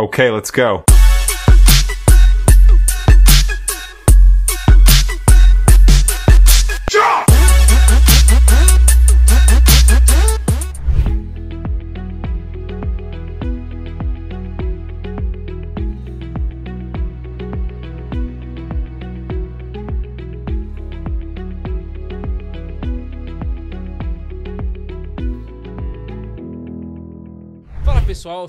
Okay, let's go.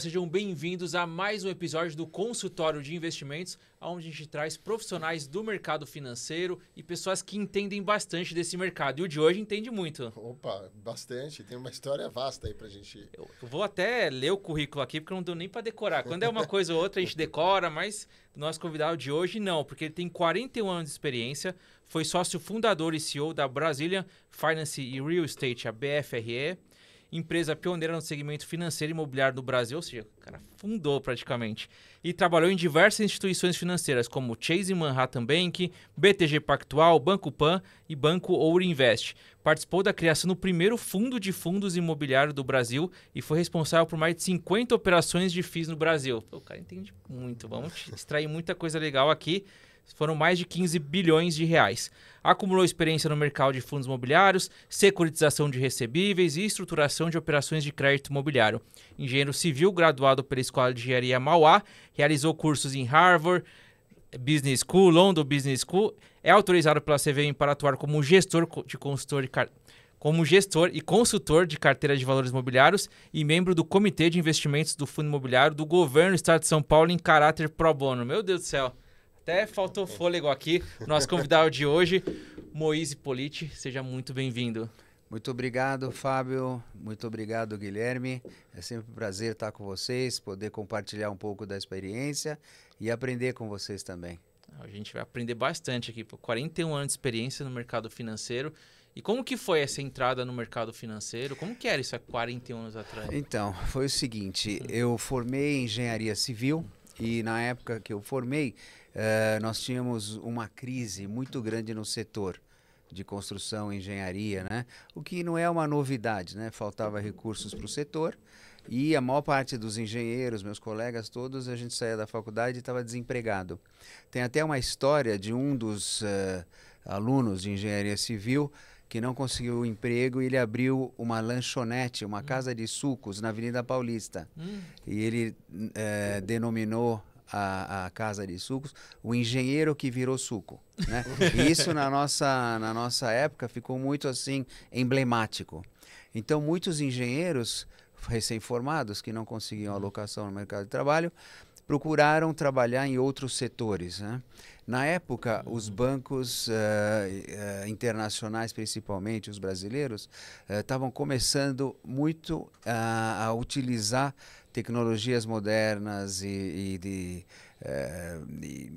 sejam bem-vindos a mais um episódio do Consultório de Investimentos, onde a gente traz profissionais do mercado financeiro e pessoas que entendem bastante desse mercado. E o de hoje entende muito. Opa, bastante. Tem uma história vasta aí pra gente. Eu vou até ler o currículo aqui, porque não deu nem para decorar. Quando é uma coisa ou outra, a gente decora, mas nosso convidado de hoje não, porque ele tem 41 anos de experiência, foi sócio fundador e CEO da Brazilian Finance e Real Estate, a BFRE empresa pioneira no segmento financeiro e imobiliário do Brasil, ou seja, o cara fundou praticamente. E trabalhou em diversas instituições financeiras, como Chase Manhattan Bank, BTG Pactual, Banco Pan e Banco Ouro Invest. Participou da criação do primeiro fundo de fundos imobiliário do Brasil e foi responsável por mais de 50 operações de FIIs no Brasil. O cara entende muito, vamos extrair muita coisa legal aqui. Foram mais de 15 bilhões de reais. Acumulou experiência no mercado de fundos imobiliários, securitização de recebíveis e estruturação de operações de crédito imobiliário. Engenheiro civil, graduado pela Escola de Engenharia Mauá, realizou cursos em Harvard, Business School, London Business School. É autorizado pela CVM para atuar como gestor de consultor de car... como gestor e consultor de carteira de valores imobiliários e membro do Comitê de Investimentos do Fundo Imobiliário do Governo do Estado de São Paulo em caráter pro bono. Meu Deus do céu. Até faltou fôlego aqui. Nosso convidado de hoje, Moise Politi, seja muito bem-vindo. Muito obrigado, Fábio. Muito obrigado, Guilherme. É sempre um prazer estar com vocês, poder compartilhar um pouco da experiência e aprender com vocês também. A gente vai aprender bastante aqui, 41 anos de experiência no mercado financeiro. E como que foi essa entrada no mercado financeiro? Como que era isso há 41 anos atrás? Então, foi o seguinte, eu formei engenharia civil e na época que eu formei, é, nós tínhamos uma crise muito grande no setor de construção e engenharia, né? O que não é uma novidade, né? Faltava recursos para o setor e a maior parte dos engenheiros, meus colegas todos, a gente saía da faculdade e estava desempregado. Tem até uma história de um dos uh, alunos de engenharia civil que não conseguiu emprego e ele abriu uma lanchonete, uma hum. casa de sucos na Avenida Paulista. Hum. E ele é, denominou a, a casa de sucos, o engenheiro que virou suco. Né? E isso na nossa, na nossa época ficou muito assim emblemático. Então muitos engenheiros recém-formados que não conseguiam uhum. alocação no mercado de trabalho procuraram trabalhar em outros setores. Né? Na época, uhum. os bancos uh, internacionais, principalmente os brasileiros, eh, estavam uh, começando muito a utilizar tecnologias modernas e, e de é,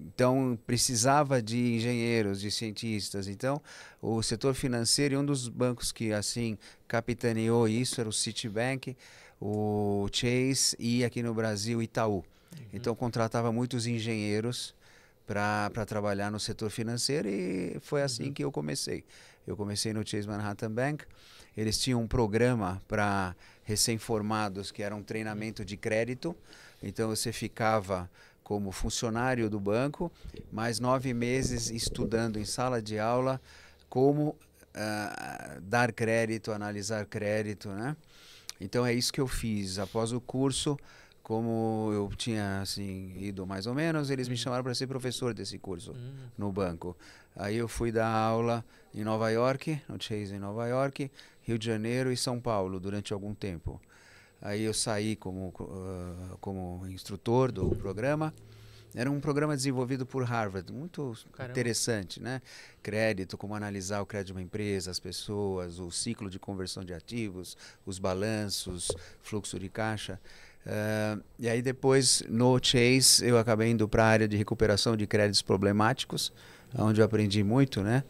então precisava de engenheiros, de cientistas. Então o setor financeiro e um dos bancos que assim capitaneou isso era o Citibank, o Chase e aqui no Brasil Itaú. Uhum. Então contratava muitos engenheiros para trabalhar no setor financeiro e foi assim uhum. que eu comecei. Eu comecei no Chase Manhattan Bank. Eles tinham um programa para recém-formados, que era um treinamento de crédito. Então você ficava como funcionário do banco, mais nove meses estudando em sala de aula como uh, dar crédito, analisar crédito, né? Então é isso que eu fiz. Após o curso, como eu tinha assim ido mais ou menos, eles me chamaram para ser professor desse curso hum. no banco. Aí eu fui dar aula em Nova York, no Chase em Nova York, Rio de Janeiro e São Paulo durante algum tempo. Aí eu saí como, uh, como instrutor do programa. Era um programa desenvolvido por Harvard, muito Caramba. interessante, né? Crédito, como analisar o crédito de uma empresa, as pessoas, o ciclo de conversão de ativos, os balanços, fluxo de caixa. Uh, e aí depois, no Chase, eu acabei indo para a área de recuperação de créditos problemáticos, onde eu aprendi muito, né?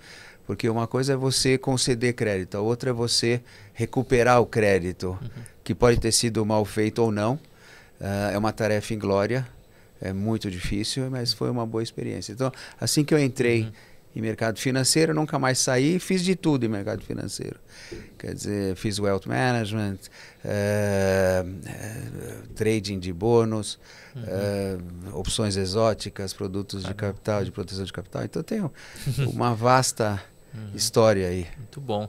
Porque uma coisa é você conceder crédito, a outra é você recuperar o crédito, uhum. que pode ter sido mal feito ou não. Uh, é uma tarefa inglória, é muito difícil, mas foi uma boa experiência. Então, assim que eu entrei uhum. em mercado financeiro, nunca mais saí, fiz de tudo em mercado financeiro. Quer dizer, fiz wealth management, uh, trading de bônus, uhum. opções exóticas, produtos de capital, de proteção de capital. Então, tenho uma vasta uhum. história aí. Muito bom.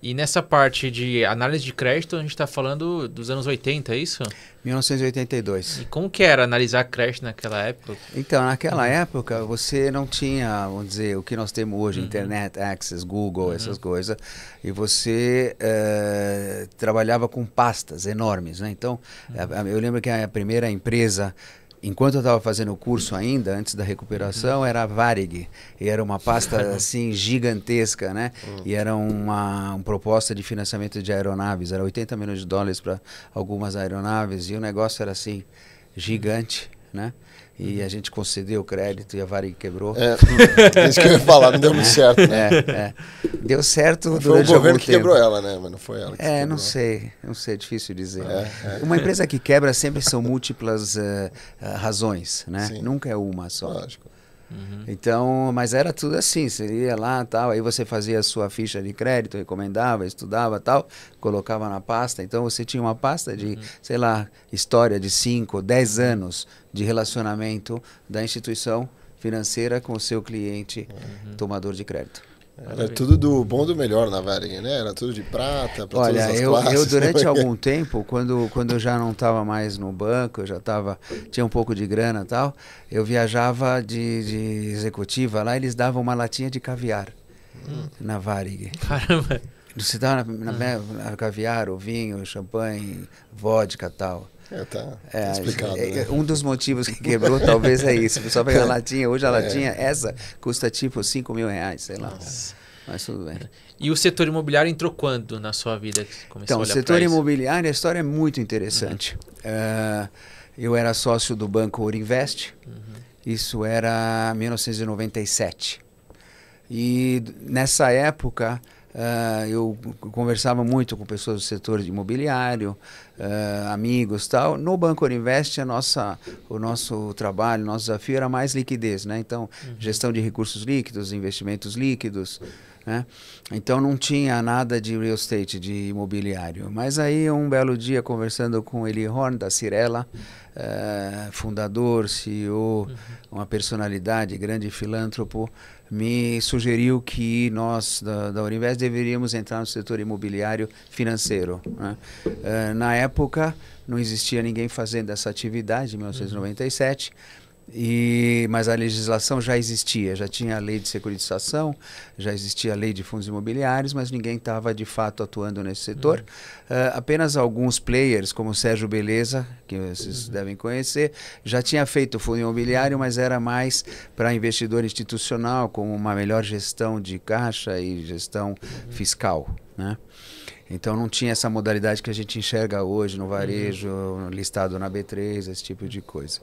E nessa parte de análise de crédito, a gente está falando dos anos 80, é isso? 1982. E como que era analisar crédito naquela época? Então, naquela uhum. época, você não tinha, vamos dizer, o que nós temos hoje, uhum. Internet Access, Google, uhum. essas coisas. E você é, trabalhava com pastas enormes, né? Então, uhum. eu lembro que a primeira empresa enquanto eu estava fazendo o curso ainda, antes da recuperação, era a Varig. E era uma pasta assim gigantesca, né? Hum. E era uma, uma proposta de financiamento de aeronaves. Era 80 milhões de dólares para algumas aeronaves. E o negócio era assim, gigante, né? E a gente concedeu o crédito e a Varig quebrou. É, isso que eu ia falar, não deu muito certo, né? É, é. Deu certo foi durante Foi o governo que tempo. quebrou ela, né? Mas não foi ela. que é, não sei, não sei, é difícil dizer. É, né? é. uma empresa que quebra sempre são múltiplas uh, uh, razões, né? Sim. Nunca é uma só. Lógico. Uhum. Então, mas era tudo assim, você ia lá tal, aí você fazia a sua ficha de crédito, recomendava, estudava tal, colocava na pasta. Então você tinha uma pasta de, uhum. sei lá, história de 5, 10 anos de relacionamento da instituição financeira com o seu cliente uhum. tomador de crédito. Era tudo do bom do melhor na varinha né? Era tudo de prata, para Olha, todas as eu, classes, eu durante né? algum tempo, quando, quando eu já não estava mais no banco, eu já tava, tinha um pouco de grana e tal, eu viajava de, de executiva lá, eles davam uma latinha de caviar hum. na Varig. Caramba! Você dava na, na, hum. na, caviar, o vinho, champanhe, vodka e tal. É, tá, tá é, tá explicado. É, né? É, um dos motivos que quebrou talvez é isso. O pessoal pega a é. latinha, hoje a é. latinha, essa custa tipo 5 mil reais, sei lá. Nossa. Mas tudo bem. E o setor imobiliário entrou quando na sua vida? então, o setor imobiliário, a história é muito interessante. Uhum. Uh, eu era sócio do banco Ourinvest, uhum. isso era 1997. E nessa época, Uh, eu conversava muito com pessoas do setor de imobiliário, uh, amigos tal. No Banco Invest, a nossa, o nosso trabalho, nosso desafio era mais liquidez, né? Então, uhum. gestão de recursos líquidos, investimentos líquidos. Né? Então não tinha nada de real estate, de imobiliário. Mas aí um belo dia conversando com Eli Horn da Cirela, ah, fundador, CEO, uhum. uma personalidade, grande filântropo, me sugeriu que nós da, da deveríamos entrar no setor imobiliário financeiro. Né? Uh, na época, não existia ninguém fazendo essa atividade, em 1997. Uhum. E, mas a legislação já existia, já tinha a lei de securitização, já existia a lei de fundos imobiliários, mas ninguém estava de fato atuando nesse setor. Uhum. Uh, apenas alguns players, como o Sérgio Beleza, que vocês uhum. devem conhecer, já tinha feito fundo imobiliário, mas era mais para investidor institucional, com uma melhor gestão de caixa e gestão uhum. fiscal. Né? Então não tinha essa modalidade que a gente enxerga hoje no uhum. varejo, listado na B3, esse tipo de coisa.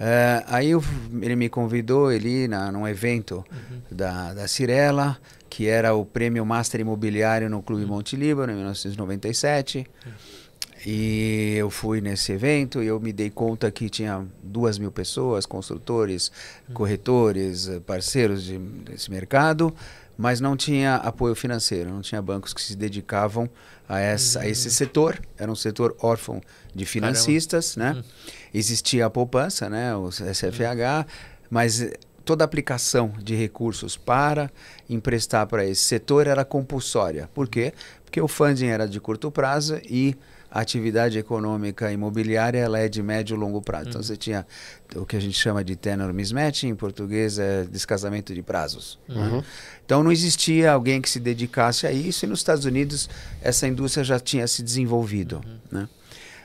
Uh, aí eu, ele me convidou ali na, num evento uhum. da, da Cirela, que era o prêmio Master Imobiliário no Clube uhum. Monte Líbano, em 1997. Uhum. E eu fui nesse evento e eu me dei conta que tinha duas mil pessoas, construtores, uhum. corretores, eh, parceiros de, desse mercado, mas não tinha apoio financeiro, não tinha bancos que se dedicavam a, essa, a esse uhum. setor. Era um setor órfão de financistas, Caramba. né? Uhum existia a poupança, né, o SFH, mas toda aplicação de recursos para emprestar para esse setor era compulsória. Por quê? Porque o funding era de curto prazo e a atividade econômica imobiliária ela é de médio e longo prazo. Então, uhum. Então você tinha o que a gente chama de tenor mismatch, em português é descasamento de prazos. Né? Uhum. Né? Então não existia alguém que se dedicasse a isso e nos Estados Unidos essa indústria já tinha se desenvolvido. Uhum. Né?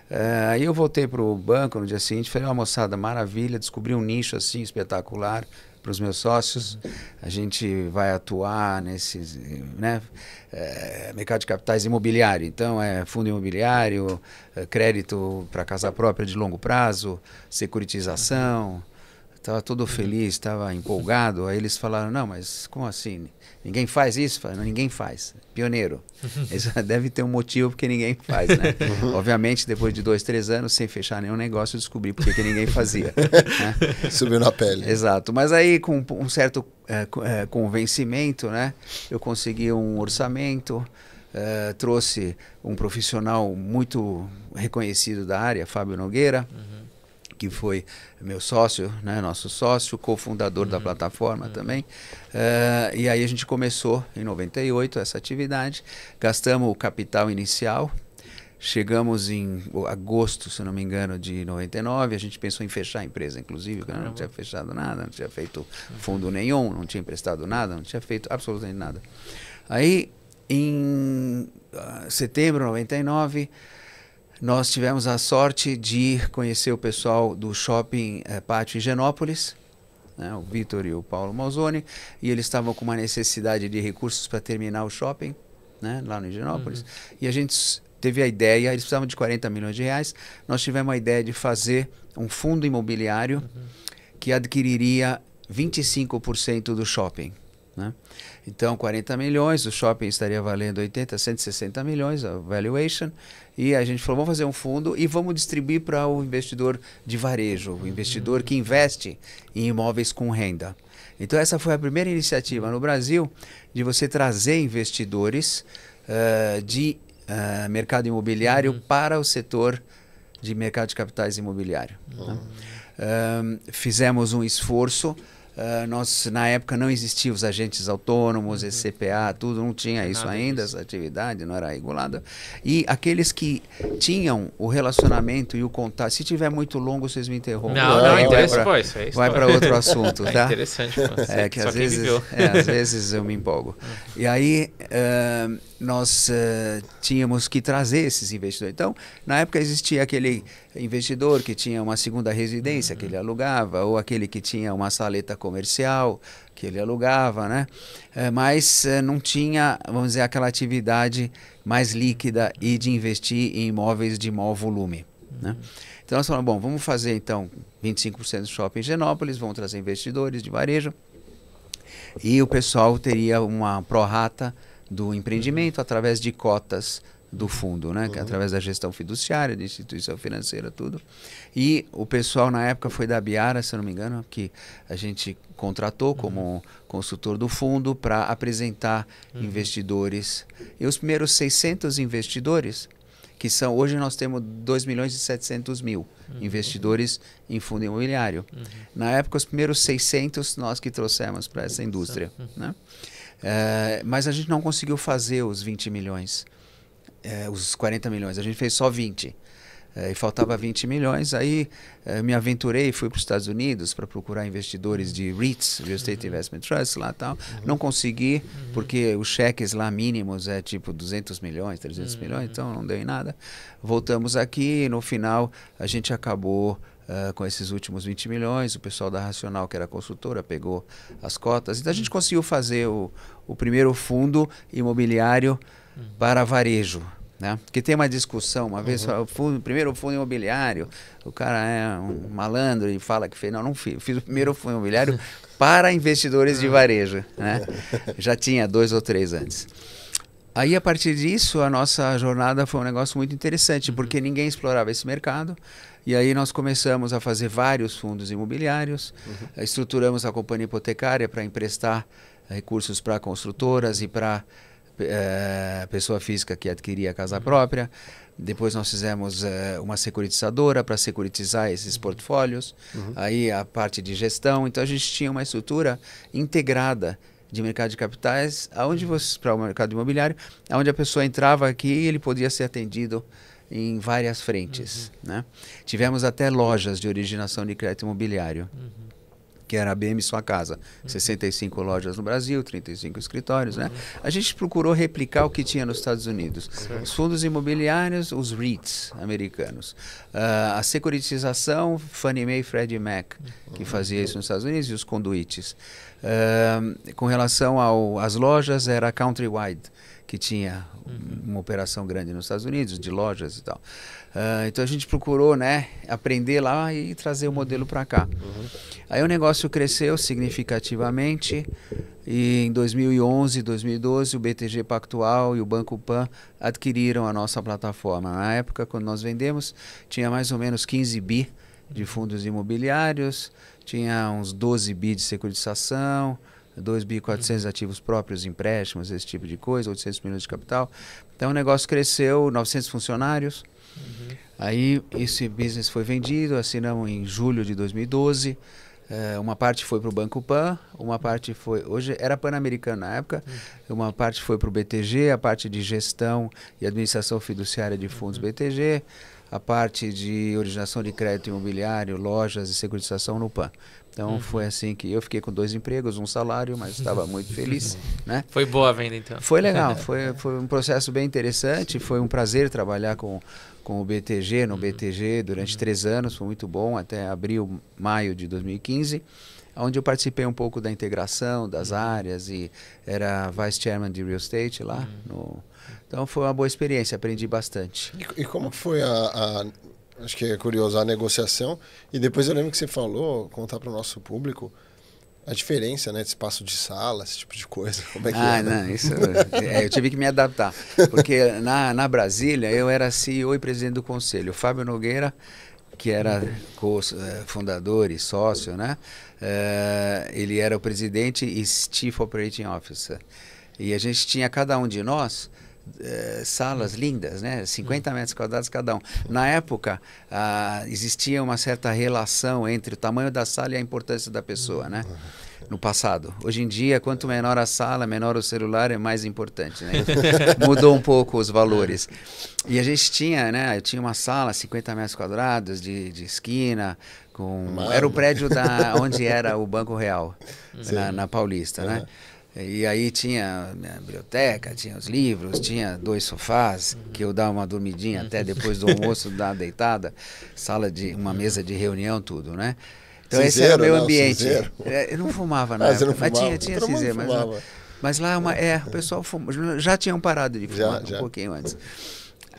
É, aí eu voltei para o banco no dia seguinte, falei, ó, moçada, maravilha, descobri um nicho assim espetacular para os meus sócios. A gente vai atuar nesse né, é, mercado de capitais imobiliário. Então, é fundo imobiliário, é crédito para casa própria de longo prazo, securitização. Estava todo feliz, estava empolgado. Aí eles falaram, não, mas como assim? Ninguém faz isso? ninguém faz. Pioneiro. Isso deve ter um motivo porque ninguém faz, né? Obviamente, depois de dois, três anos, sem fechar nenhum negócio, eu descobri porque que ninguém fazia. Né? Subiu na pele. Exato. Mas aí, com um certo é, convencimento, né? Eu consegui um orçamento, é, trouxe um profissional muito reconhecido da área, Fábio Nogueira. Uhum que foi meu sócio, né, nosso sócio, cofundador uhum. da plataforma uhum. também. Uh, e aí a gente começou em 98 essa atividade, gastamos o capital inicial, chegamos em agosto, se não me engano, de 99, a gente pensou em fechar a empresa, inclusive, porque não tinha fechado nada, não tinha feito uhum. fundo nenhum, não tinha emprestado nada, não tinha feito absolutamente nada. Aí, em uh, setembro de 99, nós tivemos a sorte de conhecer o pessoal do shopping é, Pátio Higienópolis, né, o Vitor e o Paulo Malzoni, e eles estavam com uma necessidade de recursos para terminar o shopping, né, lá no Higienópolis. Uhum. E a gente teve a ideia, eles precisavam de 40 milhões de reais, nós tivemos a ideia de fazer um fundo imobiliário uhum. que adquiriria 25% do shopping. Né? Então, 40 milhões, o shopping estaria valendo 80, 160 milhões, a valuation, e a gente falou, vamos fazer um fundo e vamos distribuir para o investidor de varejo, o investidor que investe em imóveis com renda. Então, essa foi a primeira iniciativa no Brasil de você trazer investidores uh, de uh, mercado imobiliário uhum. para o setor de mercado de capitais imobiliário. Uhum. Né? fizemos um esforço Uh, nós, na época, não existiam os agentes autônomos, uhum. CPA, tudo, não tinha isso ainda, disso. essa atividade não era regulada. E aqueles que tinham o relacionamento e o contato, se tiver muito longo, vocês me interrompem. Não, não, interessa, pra, pois, é vai para outro assunto, é tá? É interessante, mas, é que às vezes, é, às vezes eu me empolgo. E aí... Uh, nós uh, tínhamos que trazer esses investidores. Então, na época existia aquele investidor que tinha uma segunda residência uhum. que ele uhum. alugava, ou aquele que tinha uma saleta comercial que ele alugava, né? Uh, mas uh, não tinha, vamos dizer, aquela atividade mais líquida e de investir em imóveis de maior volume. Uhum. Né? Então nós falamos, bom, vamos fazer então 25% do shopping em Genópolis, vão trazer investidores de varejo e o pessoal teria uma prorata rata do empreendimento através de cotas do fundo, né? É uhum. através da gestão fiduciária, de instituição financeira, tudo. E o pessoal na época foi da Biara, se eu não me engano, que a gente contratou como uhum. consultor do fundo para apresentar uhum. investidores. E os primeiros 600 investidores, que são hoje nós temos 2 milhões e 700 mil uhum. investidores em fundo imobiliário. Uhum. Na época os primeiros 600 nós que trouxemos para essa indústria, né? É, mas a gente não conseguiu fazer os 20 milhões, é, os 40 milhões. A gente fez só 20. É, eh, e faltava 20 milhões. Aí me aventurei, e fui para os Estados Unidos para procurar investidores de REITs, Real Estate uhum. Investment Trust, lá tal. Uhum. Não consegui, uhum. porque os cheques lá mínimos é tipo 200 milhões, 300 milhões, então não deu em nada. Voltamos aqui e no final a gente acabou Uh, com esses últimos 20 milhões, o pessoal da Racional, que era consultora, pegou as cotas. Então a gente conseguiu fazer o, o primeiro fundo imobiliário uhum. para varejo. Né? Porque tem uma discussão, uma uhum. vez, o fundo, primeiro fundo imobiliário, o cara é um malandro e fala que fez. Não, não fiz, fiz o primeiro fundo imobiliário para investidores de ah. varejo. Né? Já tinha dois ou três antes. Aí, a partir disso, a nossa jornada foi um negócio muito interessante, uhum. porque ninguém explorava esse mercado. E aí nós começamos a fazer vários fundos imobiliários, uhum. estruturamos a companhia hipotecária para emprestar eh, recursos para construtoras e para é, pessoa física que adquiria a casa uhum. própria. Depois nós fizemos eh, uma securitizadora para securitizar esses portfólios. Uhum. Aí a parte de gestão. Então a gente tinha uma estrutura integrada de mercado de capitais, aonde uhum. para o mercado imobiliário, aonde a pessoa entrava aqui e ele podia ser atendido em várias frentes. Uhum. Né? Tivemos até lojas de originação de crédito imobiliário. Uhum. Que era a BM Sua Casa. Uhum. 65 lojas no Brasil, 35 escritórios. Né? Uhum. A gente procurou replicar o que tinha nos Estados Unidos: os fundos imobiliários, os REITs americanos, uh, a securitização, Fannie Mae e Freddie Mac, que uhum. fazia isso nos Estados Unidos, e os conduites. Uh, com relação às lojas, era Countrywide, que tinha uhum. uma operação grande nos Estados Unidos, de lojas e tal. Uh, então a gente procurou né, aprender lá e trazer o modelo para cá. Uhum. Aí o negócio cresceu significativamente e em 2011, 2012, o BTG Pactual e o Banco Pan adquiriram a nossa plataforma. Na época, quando nós vendemos, tinha mais ou menos 15 bi de fundos imobiliários, tinha uns 12 bi de securitização, 2.400 ativos próprios, empréstimos, esse tipo de coisa, 800 milhões de capital. Então o negócio cresceu, 900 funcionários. Uhum. Aí esse business foi vendido, assinamos em julho de 2012. Uh, eh, uma parte foi para o Banco Pan, uma parte foi. Hoje era Pan-Americano na época, uhum. uma parte foi para o BTG, a parte de gestão e administração fiduciária de fundos uhum. BTG, a parte de originação de crédito imobiliário, lojas e securitização no PAN. Então uhum. foi assim que eu fiquei com dois empregos, um salário, mas estava muito feliz, né? Foi boa a venda então. Foi legal, foi, foi um processo bem interessante, foi um prazer trabalhar com, com o BTG, no uhum. BTG durante uhum. três anos, foi muito bom, até abril, maio de 2015 onde eu participei um pouco da integração das uhum. áreas e era vice chairman de real estate lá. Uhum. No... Então foi uma boa experiência, aprendi bastante. E, e como foi a, a acho que é curioso a negociação. E depois eu lembro que você falou, contar para o nosso público, a diferença, né? De espaço de sala, esse tipo de coisa. Como é que ah, é, né? não, isso. É, é, eu tive que me adaptar. Porque na, na Brasília eu era CEO e presidente do conselho. O Fábio Nogueira, que era é, fundador e sócio, né? É, ele era o presidente e Chief Operating Officer. E a gente tinha cada um de nós eh, salas lindas, né? 50 hum. metros quadrados cada um. Na época, ah, existia uma certa relação entre o tamanho da sala e a importância da pessoa, hum. né? No passado. Hoje em dia, quanto menor a sala, menor o celular, é mais importante, né? Mudou um pouco os valores. E a gente tinha, né? Eu tinha uma sala, 50 metros quadrados, de, de esquina, com... Mano. Era o prédio da, onde era o Banco Real, na, na Paulista, né? E aí tinha a biblioteca, tinha os livros, tinha dois sofás, uhum. que eu dava uma dormidinha até depois do almoço, dava deitada, sala de uma uhum. mesa de reunião, tudo, né? Então cinzeiro, esse era o meu né? ambiente. Cinzeiro. É, eu não fumava ah, não ah, eu não fumava. mas tinha, tinha cinzeiro, mas, mas lá uma, é. é, o pessoal fuma, já tinham parado de fumar já, um já. pouquinho antes.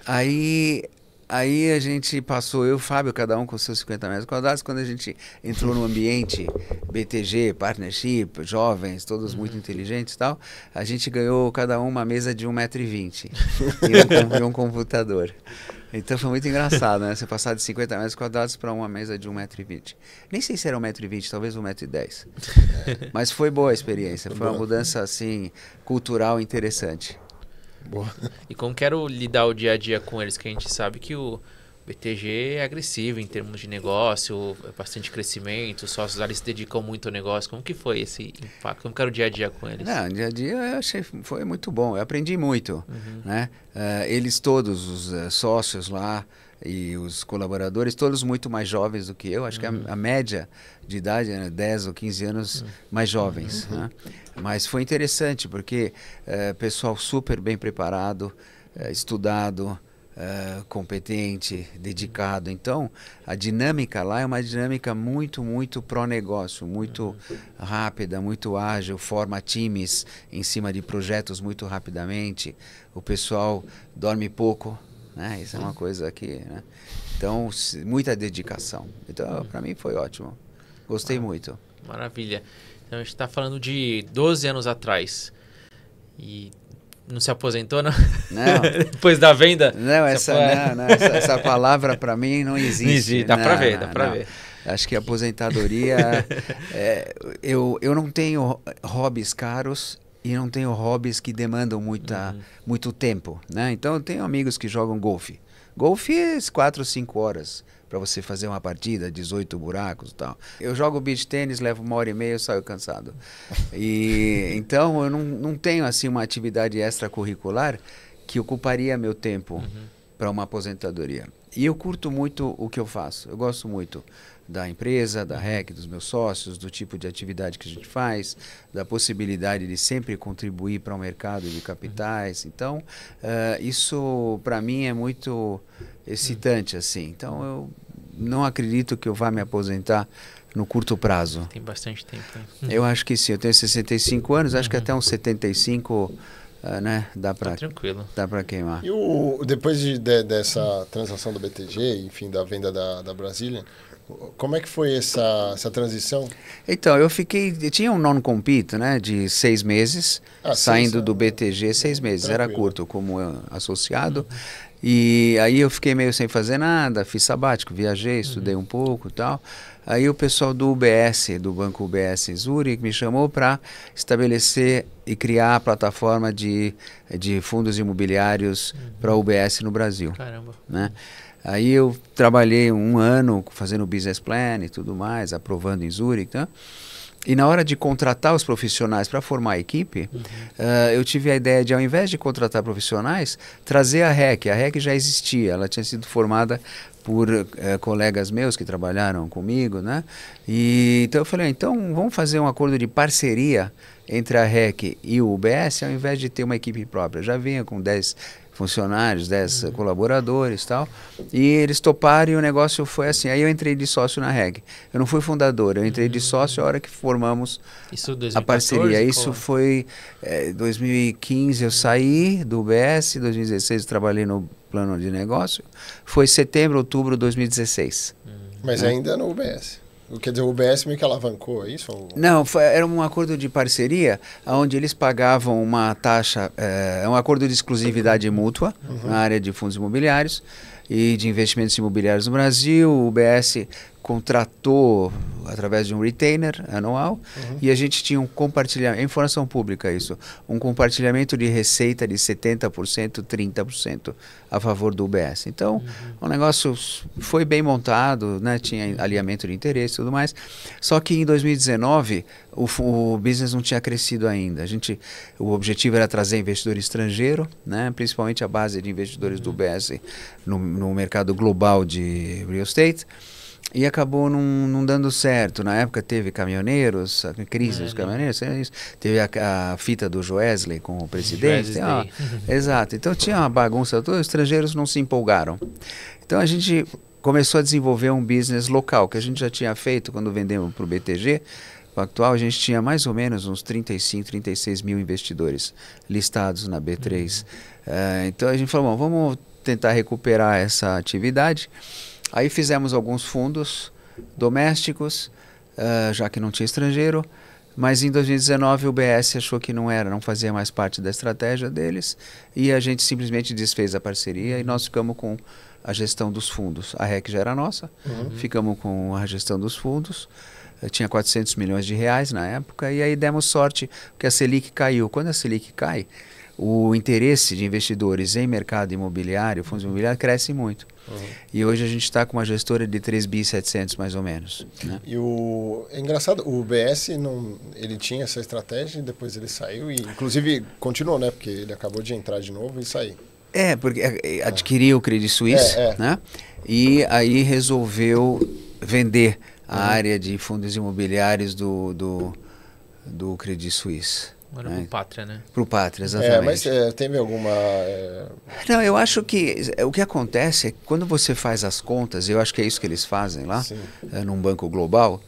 Aí Aí a gente passou, eu e o Fábio, cada um com seus 50 metros quadrados. Quando a gente entrou no ambiente BTG, partnership, jovens, todos uhum. muito inteligentes e tal, a gente ganhou cada um uma mesa de 1,20m e, um, e um computador. Então foi muito engraçado, né? Você passar de 50 metros quadrados para uma mesa de 1,20m. Nem sei se era 1,20m, talvez 1,10m. Mas foi boa a experiência, foi uma mudança assim, cultural interessante. Boa. E como quero lidar o dia a dia com eles, que a gente sabe que o BTG é agressivo em termos de negócio, é bastante crescimento, os sócios ali se dedicam muito ao negócio. Como que foi esse impacto? Como que era o dia a dia com eles? Não, dia a dia eu achei foi muito bom. Eu aprendi muito, uhum. né? Uh, eles todos os uh, sócios lá, e os colaboradores, todos muito mais jovens do que eu, acho uhum. que a, uhum. a, média de idade né, era 10 ou 15 anos uhum. mais jovens. Uhum. Né? Mas foi interessante, porque uh, pessoal super bem preparado, eh, estudado, eh, competente, dedicado. Então, a dinâmica lá é uma dinâmica muito, muito pró-negócio, muito uhum. rápida, muito ágil, forma times em cima de projetos muito rapidamente. O pessoal dorme pouco, né? Isso é uma coisa que. Né? Então, muita dedicação. Então, para mim foi ótimo. Gostei ah, muito. Maravilha. Então, a gente está falando de 12 anos atrás. E não se aposentou, não? Não. Depois da venda? Não, essa, não, não, essa, essa palavra para mim não existe. Não existe. Dá para ver, dá para ver. Acho que aposentadoria. é, eu, eu não tenho hobbies caros e não tenho hobbies que demandam muita, uhum. muito tempo, né? Então eu tenho amigos que jogam golfe. Golfe é 4 ou 5 horas para você fazer uma partida, 18 buracos e tal. Eu jogo beach tênis, levo uma hora e meia, eu saio cansado. E então eu não, não tenho assim uma atividade extracurricular que ocuparia meu tempo uhum. para uma aposentadoria. E eu curto muito o que eu faço. Eu gosto muito da empresa, da REC, dos meus sócios, do tipo de atividade que a gente faz, da possibilidade de sempre contribuir para o um mercado de capitais. Uhum. Então, uh, isso para mim é muito excitante uhum. assim. Então, eu não acredito que eu vá me aposentar no curto prazo. Tem bastante tempo. Né? Eu uhum. acho que sim. Eu tenho 65 anos, acho que até uns 75 eh, né? Dá para tá tranquilo. Dá para queimar. E o, depois de, de, dessa transação do BTG, enfim, da venda da, da Brasília, como é que foi essa, essa transição? Então, eu fiquei. Eu tinha um non-compete, né? De seis meses, ah, saindo do é. BTG, seis meses. Tranquilo. Era curto como associado. Uhum. E aí eu fiquei meio sem fazer nada, fiz sabático, viajei, estudei uhum. um pouco tal. Aí o pessoal do UBS, do Banco UBS Zurich, me chamou para estabelecer e criar a plataforma de, de fundos imobiliários uhum. para UBS no Brasil. Caramba. Né? Aí eu trabalhei um ano fazendo business plan e tudo mais, aprovando em Zurich, né? E na hora de contratar os profissionais para formar a equipe, uhum. uh, eu tive a ideia de, ao invés de contratar profissionais, trazer a REC. A REC já existia, ela tinha sido formada por uh, colegas meus que trabalharam comigo, né? E, então eu falei, ah, então vamos fazer um acordo de parceria entre a REC e o UBS, ao invés de ter uma equipe própria. Já vinha com 10 funcionários, 10 uhum. colaboradores e tal. E eles toparam e o negócio foi assim. Aí eu entrei de sócio na REG. Eu não fui fundador, eu entrei uhum. de sócio a hora que formamos a parceria. Isso é? foi é, 2015 eu saí do UBS, 2016 eu trabalhei no plano de negócio. Foi setembro, outubro de 2016. Uhum. Mas né? ainda no UBS. Quer dizer, o UBS meio que alavancou, é isso? Não, foi, era um acordo de parceria, onde eles pagavam uma taxa, eh, é um acordo de exclusividade mútua uhum. na área de fundos imobiliários e de investimentos imobiliários no Brasil. O UBS contratou através de um retainer anual uhum. e a gente tinha um compartilhamento, é informação pública isso, um compartilhamento de receita de 70%, 30% a favor do UBS. Então, uhum. o negócio foi bem montado, né? tinha alinhamento de interesse e tudo mais, só que em 2019 o, o business não tinha crescido ainda. A gente, o objetivo era trazer investidor estrangeiro, né? principalmente a base de investidores uhum. do UBS no, no mercado global de real estate, e acabou não, dando certo. Na época teve caminhoneiros, a crise é, dos caminhoneiros, é teve a, a, fita do Joesley com o presidente. exato. Então tinha uma bagunça toda, os estrangeiros não se empolgaram. Então a gente começou a desenvolver um business local, que a gente já tinha feito quando vendemos para o BTG atual A gente tinha mais ou menos uns 35, 36 mil investidores listados na B3. Uhum. Uh, então a gente falou, bom, vamos tentar recuperar essa atividade. Aí fizemos alguns fundos domésticos, uh, já que não tinha estrangeiro, mas em 2019 o BS achou que não era, não fazia mais parte da estratégia deles, e a gente simplesmente desfez a parceria e nós ficamos com a gestão dos fundos. A REC já era nossa, uhum. ficamos com a gestão dos fundos. Eu eh, tinha 400 milhões de reais na época, e aí demos sorte, porque a Selic caiu. Quando a Selic cai, o interesse de investidores em mercado imobiliário, fundos imobiliários, cresce muito. Uhum. E hoje a gente está com uma gestora de 3.700 mais ou menos. Né? E o é engraçado, o BS não, ele tinha essa estratégia e depois ele saiu e inclusive continuou, né? Porque ele acabou de entrar de novo e sair. É, porque é, é, adquiriu o Credit Suisse, é, é. né? E aí resolveu vender a uhum. área de fundos imobiliários do, do, do Credit Suisse para o é pro né? Pátria, né? Pro Pátria, é, exatamente. É, mas é, teve alguma... É... Não, eu acho que é, o que acontece é que quando você faz as contas, eu acho que é isso que eles fazem lá, é, num banco global,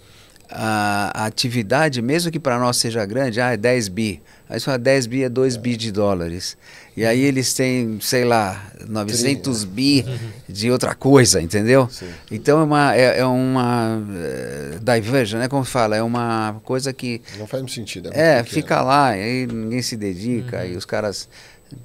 a, a atividade, mesmo que para nós seja grande, ah, é 10 bi, aí só 10 bi é 2 bi de dólares. E aí eles têm, sei lá, 900 bi de outra coisa, entendeu? Sim. Então é uma, é, é uma é, eh, divergência, né? Como fala, é uma coisa que... Não faz muito sentido. É, é fica lá, aí ninguém se dedica, uhum. e os caras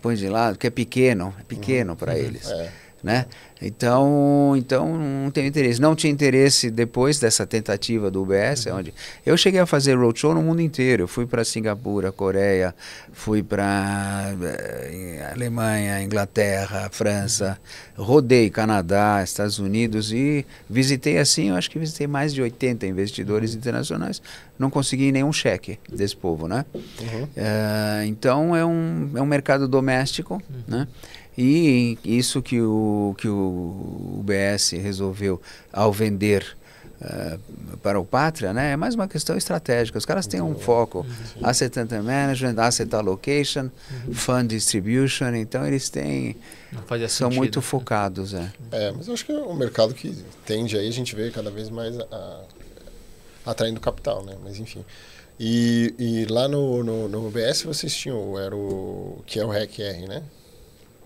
põem de lado, porque é pequeno, é pequeno uhum. para uhum. eles, é. né? Então, então não tenho interesse. Não tinha interesse depois dessa tentativa do UBS, uhum. onde eu cheguei a fazer roadshow no mundo inteiro. Eu fui para Singapura, Coreia, fui para eh, Alemanha, Inglaterra, França, uhum. rodei Canadá, Estados Unidos e visitei assim, eu acho que visitei mais de 80 investidores uhum. internacionais. Não consegui nenhum cheque desse povo, né? Uhum. Uh, então é um, é um mercado doméstico, uhum. né? E isso que o, que o UBS resolveu ao vender uh, para o Pátria, né, é mais uma questão estratégica. Os caras têm um uhum. foco, uhum. asset management, asset allocation, uhum. fund distribution, então eles têm são sentido. muito focados, é. É, mas eu acho que é um mercado que tende aí a gente vê cada vez mais a, a, atraindo capital, né? Mas enfim. E, e lá no, no, no UBS vocês tinham, era o que é o REC-R, né?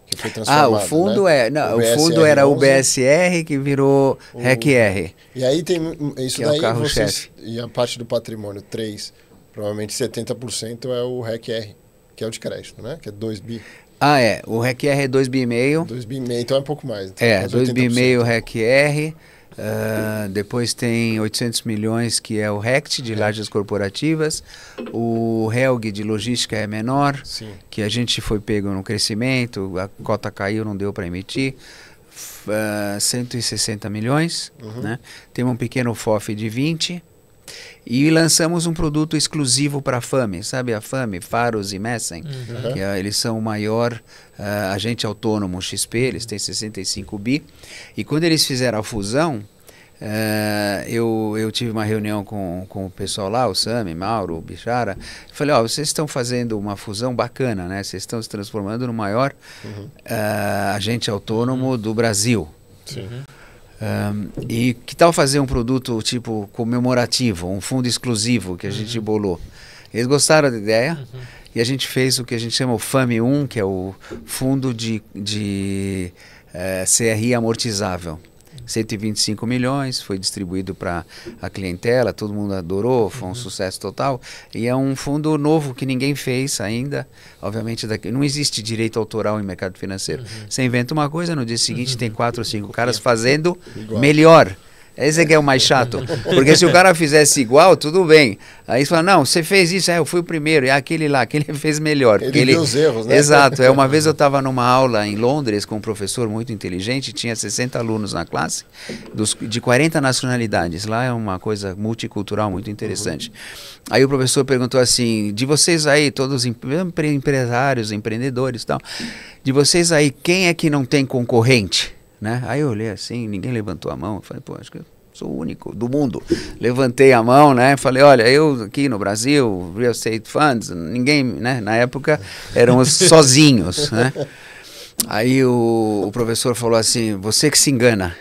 que foi transformado. Ah, o né? fundo né? é. Não, o, o fundo era o BSR que virou o, REC-R. E aí tem isso daí. É o carro vocês, e a parte do patrimônio 3, provavelmente 70% é o REC-R, que é o de crédito, né? Que é 2 bi. Ah, é. O REC-R é 2 bi e meio. 2 bi e meio, então é um pouco mais. Então é, 2 bi e meio REC-R. Uh, depois tem 800 milhões que é o RECT de lajes corporativas, o HELG de logística é menor, Sim. que a gente foi pego no crescimento, a cota caiu, não deu para emitir. Uh, ah, 160 milhões, uhum. né? Tem um pequeno FOF de 20 e lançamos um produto exclusivo para a FAME, sabe a FAME, Faros e Messen, uhum. que ah, eles são o maior uh, agente autônomo XP, eles têm 65 bi. E quando eles fizeram a fusão, Uh, eu, eu tive uma reunião com, com o pessoal lá, o Sami, Mauro, o Bichara. Falei: Ó, oh, vocês estão fazendo uma fusão bacana, né? Vocês estão se transformando no maior uhum. uh, agente autônomo do Brasil. Sim. Uhum. Um, e que tal fazer um produto tipo comemorativo, um fundo exclusivo que a uhum. gente bolou? Eles gostaram da ideia uhum. e a gente fez o que a gente chama o fami 1, que é o fundo de, de é, eh, CRI amortizável. 125 milhões, foi distribuído para a clientela, todo mundo adorou, foi um uhum. sucesso total. E é um fundo novo que ninguém fez ainda. Obviamente, daqui, não existe direito autoral em mercado financeiro. Uhum. Você inventa uma coisa, no dia seguinte uhum. tem quatro ou cinco caras fazendo melhor. Esse que é o mais chato. Porque se o cara fizesse igual, tudo bem. Aí você fala, não, você fez isso, é, eu fui o primeiro, é aquele lá, aquele fez melhor. Ele, ele... os erros, né? Exato. É, uma vez eu estava numa aula em Londres com um professor muito inteligente, tinha 60 alunos na classe, dos, de 40 nacionalidades. Lá é uma coisa multicultural muito interessante. Uhum. Aí o professor perguntou assim, de vocês aí, todos empre empresários, empreendedores e tal, de vocês aí, quem é que não tem concorrente? Né? Aí eu olhei assim, ninguém levantou a mão. Eu falei, pô, acho que eu sou o único do mundo. Levantei a mão, né? Falei, olha, eu aqui no Brasil, real estate funds, ninguém, né? Na época os sozinhos, né? Aí o, o, professor falou assim, você que se engana,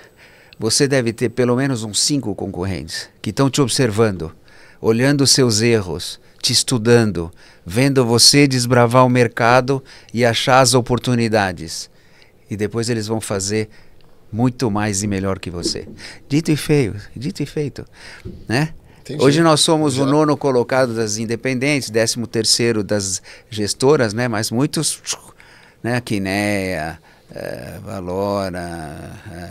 você deve ter pelo menos uns cinco concorrentes que estão te observando, olhando os seus erros, te estudando, vendo você desbravar o mercado e achar as oportunidades. E depois eles vão fazer muito mais e melhor que você. Dito e feio, dito e feito, né? Entendi. Hoje nós somos Já. o nono colocado das independentes, décimo terceiro das gestoras, né? Mas muitos, né? Quinéia, eh, Valora, uh, eh,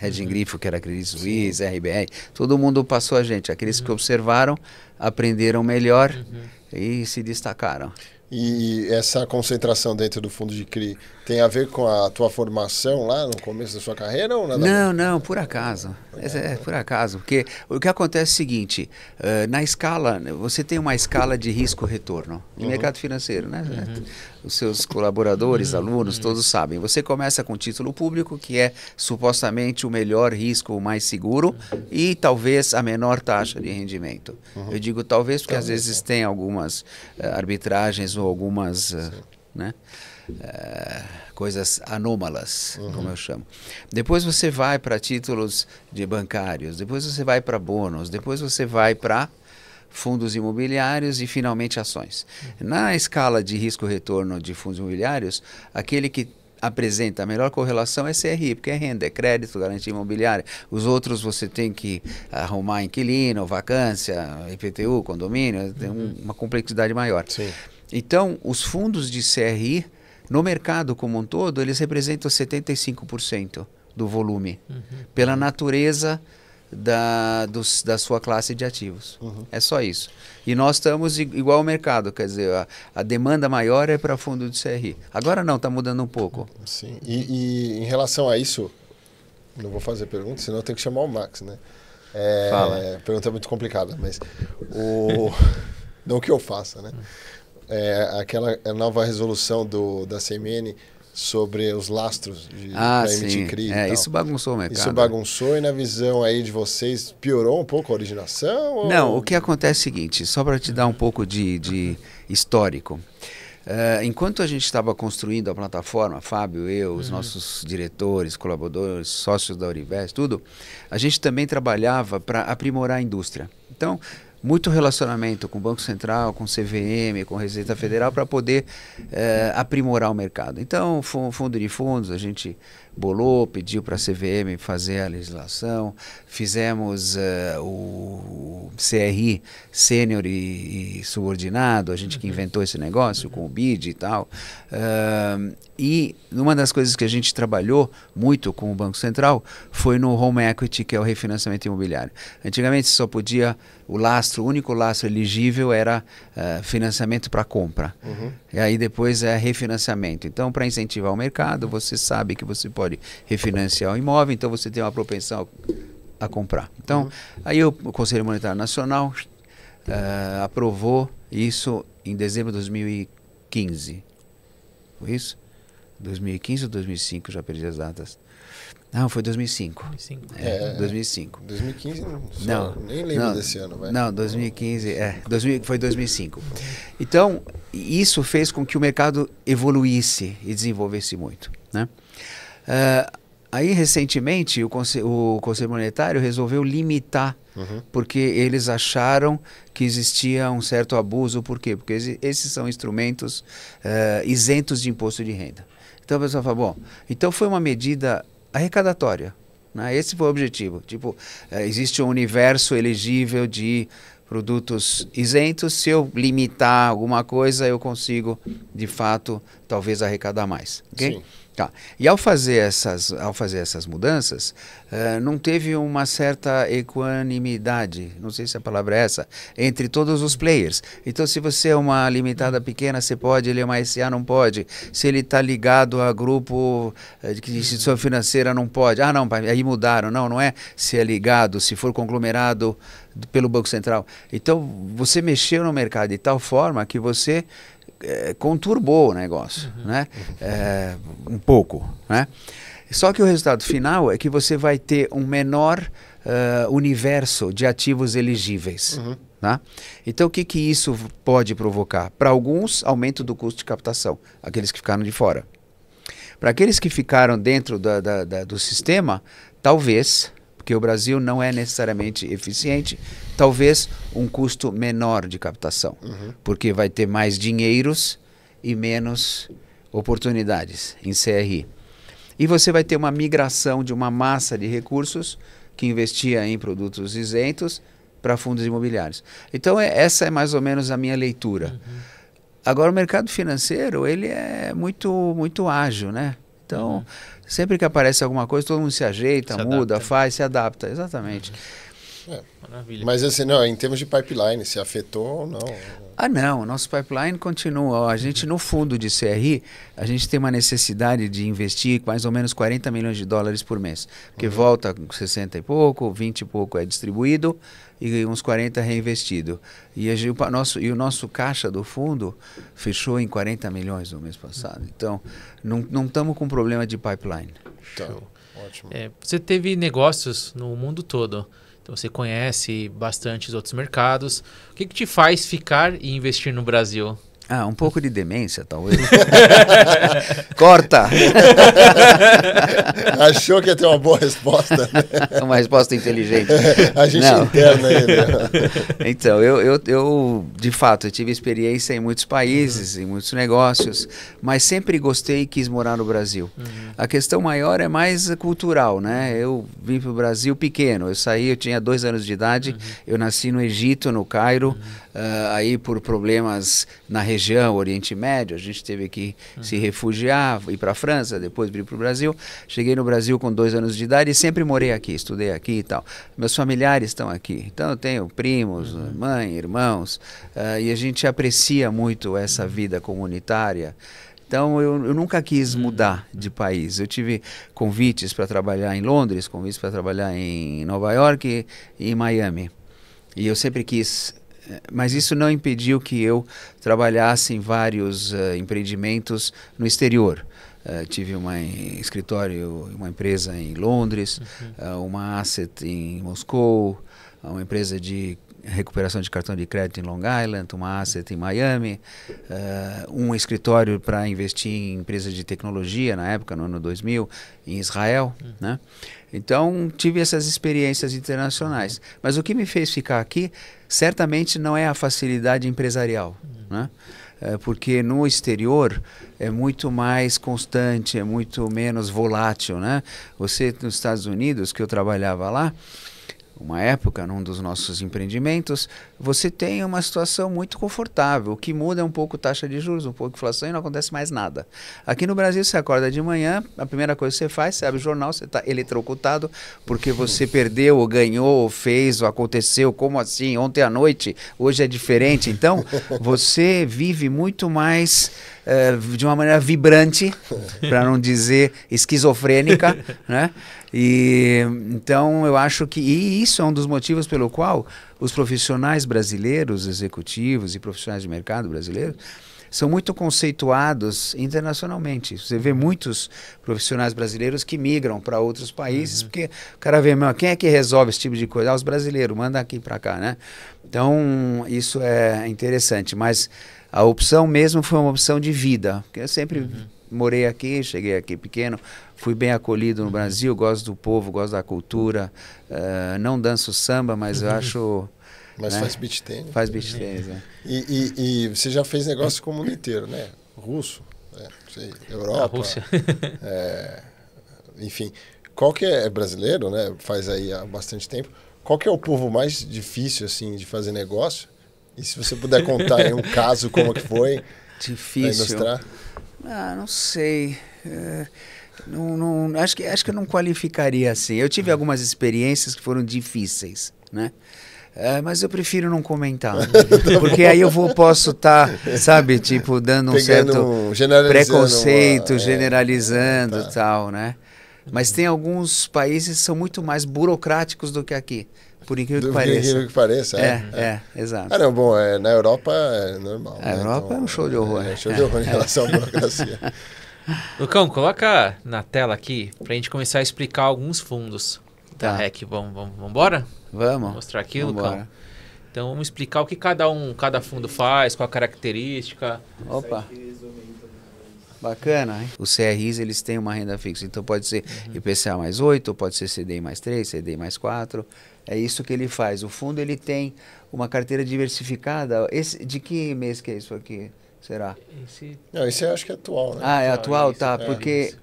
Red uhum. Grifo, que era Credit Suisse, RBR, todo mundo passou a gente. Aqueles uhum. que observaram, aprenderam melhor uhum. e se destacaram. E essa concentração dentro do fundo de CRI tem a ver com a tua formação lá no começo da sua carreira ou nada? Não, não, por acaso. É, é por acaso. Porque o que acontece é o seguinte: uh, na escala, você tem uma escala de risco-retorno no uhum. mercado financeiro, né? Uhum. Os seus colaboradores, uhum. alunos, todos sabem. Você começa com título público, que é supostamente o melhor risco, o mais seguro e talvez a menor taxa de rendimento. Uhum. Eu digo talvez porque tá às vezes tem algumas uh, arbitragens ou algumas. Uh, né? É, coisas anômalas, uhum. como eu chamo. Depois você vai para títulos de bancários, depois você vai para bônus, depois você vai para fundos imobiliários e finalmente ações. Na escala de risco-retorno de fundos imobiliários, aquele que apresenta a melhor correlação é CRI, porque é renda, é crédito, garantia imobiliária. Os outros você tem que arrumar inquilino, vacância, IPTU, condomínio, tem uhum. uma complexidade maior. Sim. Então, os fundos de CRI no mercado como um todo, eles representam 75% do volume, uhum. pela natureza da, dos, da sua classe de ativos. Uhum. É só isso. E nós estamos igual ao mercado, quer dizer, a, a demanda maior é para fundo de CRI. Agora não, está mudando um pouco. Sim, e, e, em relação a isso, não vou fazer pergunta, senão eu tenho que chamar o Max, né? É, Fala. Pergunta muito complicada, mas o... não que eu faça, né? Hum é, aquela nova resolução do, da CMN sobre os lastros de ah, emitir CRI. É, isso bagunçou o mercado. Isso né? bagunçou e na visão aí de vocês piorou um pouco a originação? Ou... Não, o que acontece é o seguinte, só para te dar um pouco de, de histórico. Uh, enquanto a gente estava construindo a plataforma, Fábio, eu, os uhum. nossos diretores, colaboradores, sócios da Orivest, tudo, a gente também trabalhava para aprimorar a indústria. Então, muito relacionamento com o Banco Central, com o CVM, com a Receita Federal para poder é, aprimorar o mercado. Então, fundo de fundos, a gente bolou, pediu para a CVM fazer a legislação, fizemos uh, o CRI sênior e, e, subordinado, a gente que uhum. inventou esse negócio com o BID e tal. Uh, e uma das coisas que a gente trabalhou muito com o Banco Central foi no home equity, que é o refinanciamento imobiliário. Antigamente só podia, o lastro, o único lastro elegível era uh, financiamento para compra. Uhum. E aí depois é refinanciamento. Então, para incentivar o mercado, você sabe que você pode pode refinanciar o imóvel, então você tem uma propensão a comprar. Então, uhum. aí o Conselho Monetário Nacional uh, aprovou isso em dezembro de 2015. Foi isso? 2015 ou 2005? Já perdi as datas. Não, foi 2005. 2005. É, é 2005. 2015, não, nem lembro não, desse ano. Vai. Não, 2015, é, 2000, foi 2005. Então, isso fez com que o mercado evoluísse e desenvolvesse muito. Né? Uh, aí, recentemente, o, Conselho, o Conselho Monetário resolveu limitar, uhum. porque eles acharam que existia um certo abuso. Por quê? Porque esses são instrumentos uh, isentos de imposto de renda. Então a pessoa fala, bom, então foi uma medida arrecadatória. Né? Esse foi o objetivo. Tipo, uh, existe um universo elegível de produtos isentos. Se eu limitar alguma coisa, eu consigo, de fato, talvez arrecadar mais. Okay? Sim. Tá. E ao fazer essas, ao fazer essas mudanças, uh, não teve uma certa equanimidade, não sei se a palavra é essa, entre todos os players. Então, se você é uma limitada pequena, você pode, ele é uma SA, não pode. Se ele está ligado a grupo uh, de instituição financeira, não pode. Ah, não, aí mudaram. Não, não é se é ligado, se for conglomerado pelo Banco Central. Então, você mexeu no mercado de tal forma que você é, conturbou o negócio, uhum. né? É, um pouco, né? Só que o resultado final é que você vai ter um menor uh, universo de ativos elegíveis. Uhum. Tá? Então, o que, que isso pode provocar? Para alguns, aumento do custo de captação, aqueles que ficaram de fora. Para aqueles que ficaram dentro da, da, da, do sistema, talvez porque o Brasil não é necessariamente eficiente, talvez um custo menor de captação, uhum. porque vai ter mais dinheiros e menos oportunidades em CRI. E você vai ter uma migração de uma massa de recursos que investia em produtos isentos para fundos imobiliários. Então é, essa é mais ou menos a minha leitura. Uhum. Agora o mercado financeiro ele é muito muito ágil, né? Então uhum Sempre que aparece alguma coisa, todo mundo se ajeita, se muda, adapta. faz, se adapta. Exatamente. É. Maravilha. Mas assim, não, em termos de pipeline, se afetou ou não? Ah, não. Nosso pipeline continua. A gente, no fundo de CRI, a gente tem uma necessidade de investir mais ou menos 40 milhões de dólares por mês. Porque uhum. volta com 60 e pouco, 20 e pouco é distribuído, e uns 40 reinvestido. E, a, o nosso, e o nosso caixa do fundo fechou em 40 milhões no mês passado. Então, não estamos com problema de pipeline. Então, ótimo. É, você teve negócios no mundo todo. Então, você conhece bastante os outros mercados. O que, que te faz ficar e investir no Brasil? Ah, um pouco de demência, talvez. Corta! Achou que ia ter uma boa resposta. Né? uma resposta inteligente. A gente Não. interna ele. Né? então, eu, eu, eu, de fato, eu tive experiência em muitos países, uhum. em muitos negócios, mas sempre gostei e quis morar no Brasil. Uhum. A questão maior é mais cultural, né? Eu vim para o Brasil pequeno, eu saí, eu tinha dois anos de idade, uhum. eu nasci no Egito, no Cairo, uhum uh, aí por problemas na região, Oriente Médio, a gente teve que uhum. se refugiar, ir para a França, depois vir para o Brasil. Cheguei no Brasil com dois anos de idade e sempre morei aqui, estudei aqui e tal. Meus familiares estão aqui, então eu tenho primos, uhum. mãe, irmãos, uh, e a gente aprecia muito essa uhum. vida comunitária. Então eu, eu, nunca quis uhum. mudar de país. Eu tive convites para trabalhar em Londres, convites para trabalhar em Nova York e em Miami. E eu sempre quis mas isso não impediu que eu trabalhasse em vários uh, empreendimentos no exterior. Uh, tive um escritório, uma empresa em Londres, uhum. uh, uma asset em Moscou, uma empresa de recuperação de cartão de crédito em Long Island, uma asset em Miami, uh, um escritório para investir em empresas de tecnologia na época, no ano 2000, em Israel. Uhum. Né? Então, tive essas experiências internacionais. Uhum. Mas o que me fez ficar aqui, certamente não é a facilidade empresarial. Uhum. Né? Eh, porque no exterior é muito mais constante, é muito menos volátil, né? Você nos Estados Unidos, que eu trabalhava lá, uma época, num dos nossos empreendimentos, você tem uma situação muito confortável. O que muda é um pouco taxa de juros, um pouco inflação e não acontece mais nada. Aqui no Brasil, você acorda de manhã, a primeira coisa que você faz, você abre o jornal, você está eletrocutado porque você perdeu, ou ganhou, ou fez, ou aconteceu. Como assim? Ontem à noite, hoje é diferente. Então, você vive muito mais eh, de uma maneira vibrante, para não dizer esquizofrênica, né? E então eu acho que e isso é um dos motivos pelo qual os profissionais brasileiros, executivos e profissionais de mercado brasileiros são muito conceituados internacionalmente. Você vê muitos profissionais brasileiros que migram para outros países, uhum. porque o cara vê, meu, quem é que resolve esse tipo de coisa? Ah, os brasileiros, manda aqui para cá, né? Então, isso é interessante, mas a opção mesmo foi uma opção de vida, porque eu sempre uhum. morei aqui, cheguei aqui pequeno, fui bem acolhido no Brasil, gosto do povo, gosto da cultura. Uh, não danço samba, mas eu uhum. acho. Mas né? faz beat tênis. Faz beat tênis, é. E, e, e, você já fez negócio com o mundo inteiro, né? Russo, é, não Sei, Europa. A Rússia. É, enfim. Qual que é, é brasileiro, né? Faz aí há bastante tempo. Qual que é o povo mais difícil, assim, de fazer negócio? E se você puder contar aí um caso, como que foi? Difícil. Ah, não sei. É... Não, não, acho, que, acho que eu não qualificaria assim. Eu tive ah. algumas experiências que foram difíceis, né? É, mas eu prefiro não comentar. Tá porque aí eu vou, posso estar, tá, sabe, tipo, dando um Pegando, certo preconceito, uma, é, generalizando tá. tal, né? Mas tem alguns países que são muito mais burocráticos do que aqui. Por incrível que pareça. Por incrível que pareça, é, é. É, é. exato. Ah, não, bom, é, na Europa é normal. na é, né? Europa então, é um então, show de horror. É, né? show de horror em relação à burocracia. Lucão, coloca na tela aqui pra gente começar a explicar alguns fundos tá. da REC. Vamos, vamos, vamos embora? Vamos. Vou mostrar aqui, vamos Lucão. Embora. Então vamos explicar o que cada um, cada fundo faz, qual a característica. Opa. Bacana, hein? Os CRIs, eles têm uma renda fixa. Então, pode ser uhum. IPCA mais 8, pode ser CDI mais 3, CDI mais 4. É isso que ele faz. O fundo, ele tem uma carteira diversificada. Esse, de que mês que é isso aqui? Será? Esse... Não, esse eu acho que é atual, né? Ah, é atual? Ah, tá, é porque é,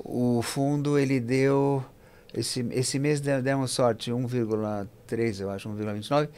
o fundo ele deu. Esse, esse mês demos sorte, 1,3, eu acho, 1,29.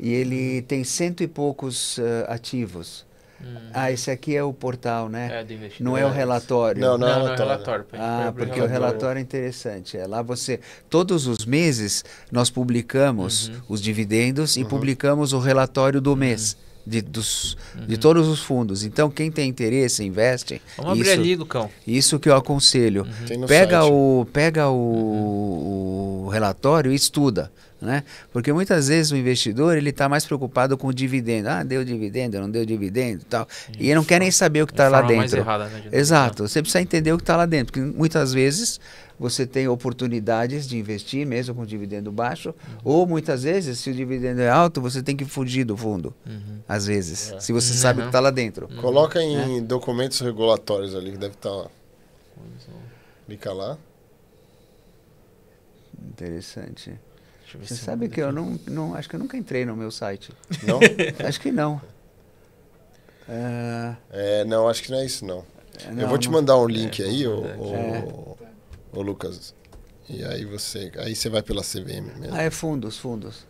E ele uhum. tem cento e poucos uh, ativos. Hum. Ah, esse aqui é o portal, né? É, não é o relatório. Não, né? é não, não, é o relatório. Ah, porque relatório. o relatório é interessante. É lá você. Todos os meses nós publicamos uhum. os dividendos uhum. e publicamos o relatório do uhum. mês de, dos, uhum. de todos os fundos. Então, quem tem interesse, investe. Vamos isso, abrir ali, Lucão. Isso que eu aconselho. Uhum. Pega, o, pega o, uhum. o relatório e estuda. Né? Porque muitas vezes o investidor ele está mais preocupado com o dividendo. Ah, deu dividendo, não deu dividendo tal. Isso. E ele não quer nem saber o que está lá dentro. Errada, né, Exato. Você precisa entender o que está lá dentro. Porque muitas vezes você tem oportunidades de investir mesmo com dividendo baixo, uhum. ou muitas vezes, se o dividendo é alto, você tem que fugir do fundo, uhum. às vezes, é. se você sabe o uhum. que está lá dentro. Uhum. Coloca em é. documentos regulatórios ali, que deve estar tá lá. Clica lá. Interessante. Você sabe que eu não, não, acho que eu nunca entrei no meu site. Não? acho que não. Uh... É, não, acho que não é isso não. não é, eu vou te mandar um é, link é, aí, é, ô Lucas, e aí você, aí você vai pela CVM mesmo? Ah, é fundos, fundos.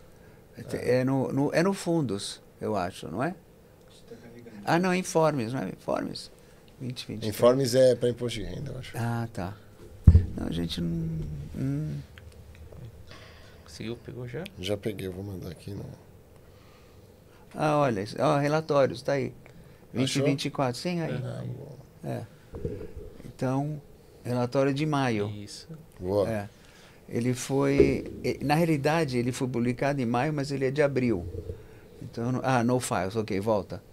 É, é no, no, é no fundos, eu acho, não é? Ah, não, informes, não é? Informes. 20, 20. Informes é para imposto de renda, eu acho. Ah, tá. Não, a gente não. Hum. Conseguiu? Pegou já? Já peguei, vou mandar aqui. Não. Ah, olha, ó, relatórios, tá aí. 2024, sim, aí. Ah, É. Então. Relatório de maio. Isso. Boa. É. Ele foi. Na realidade, ele foi publicado em maio, mas ele é de abril. Então, ah, no files, ok, volta.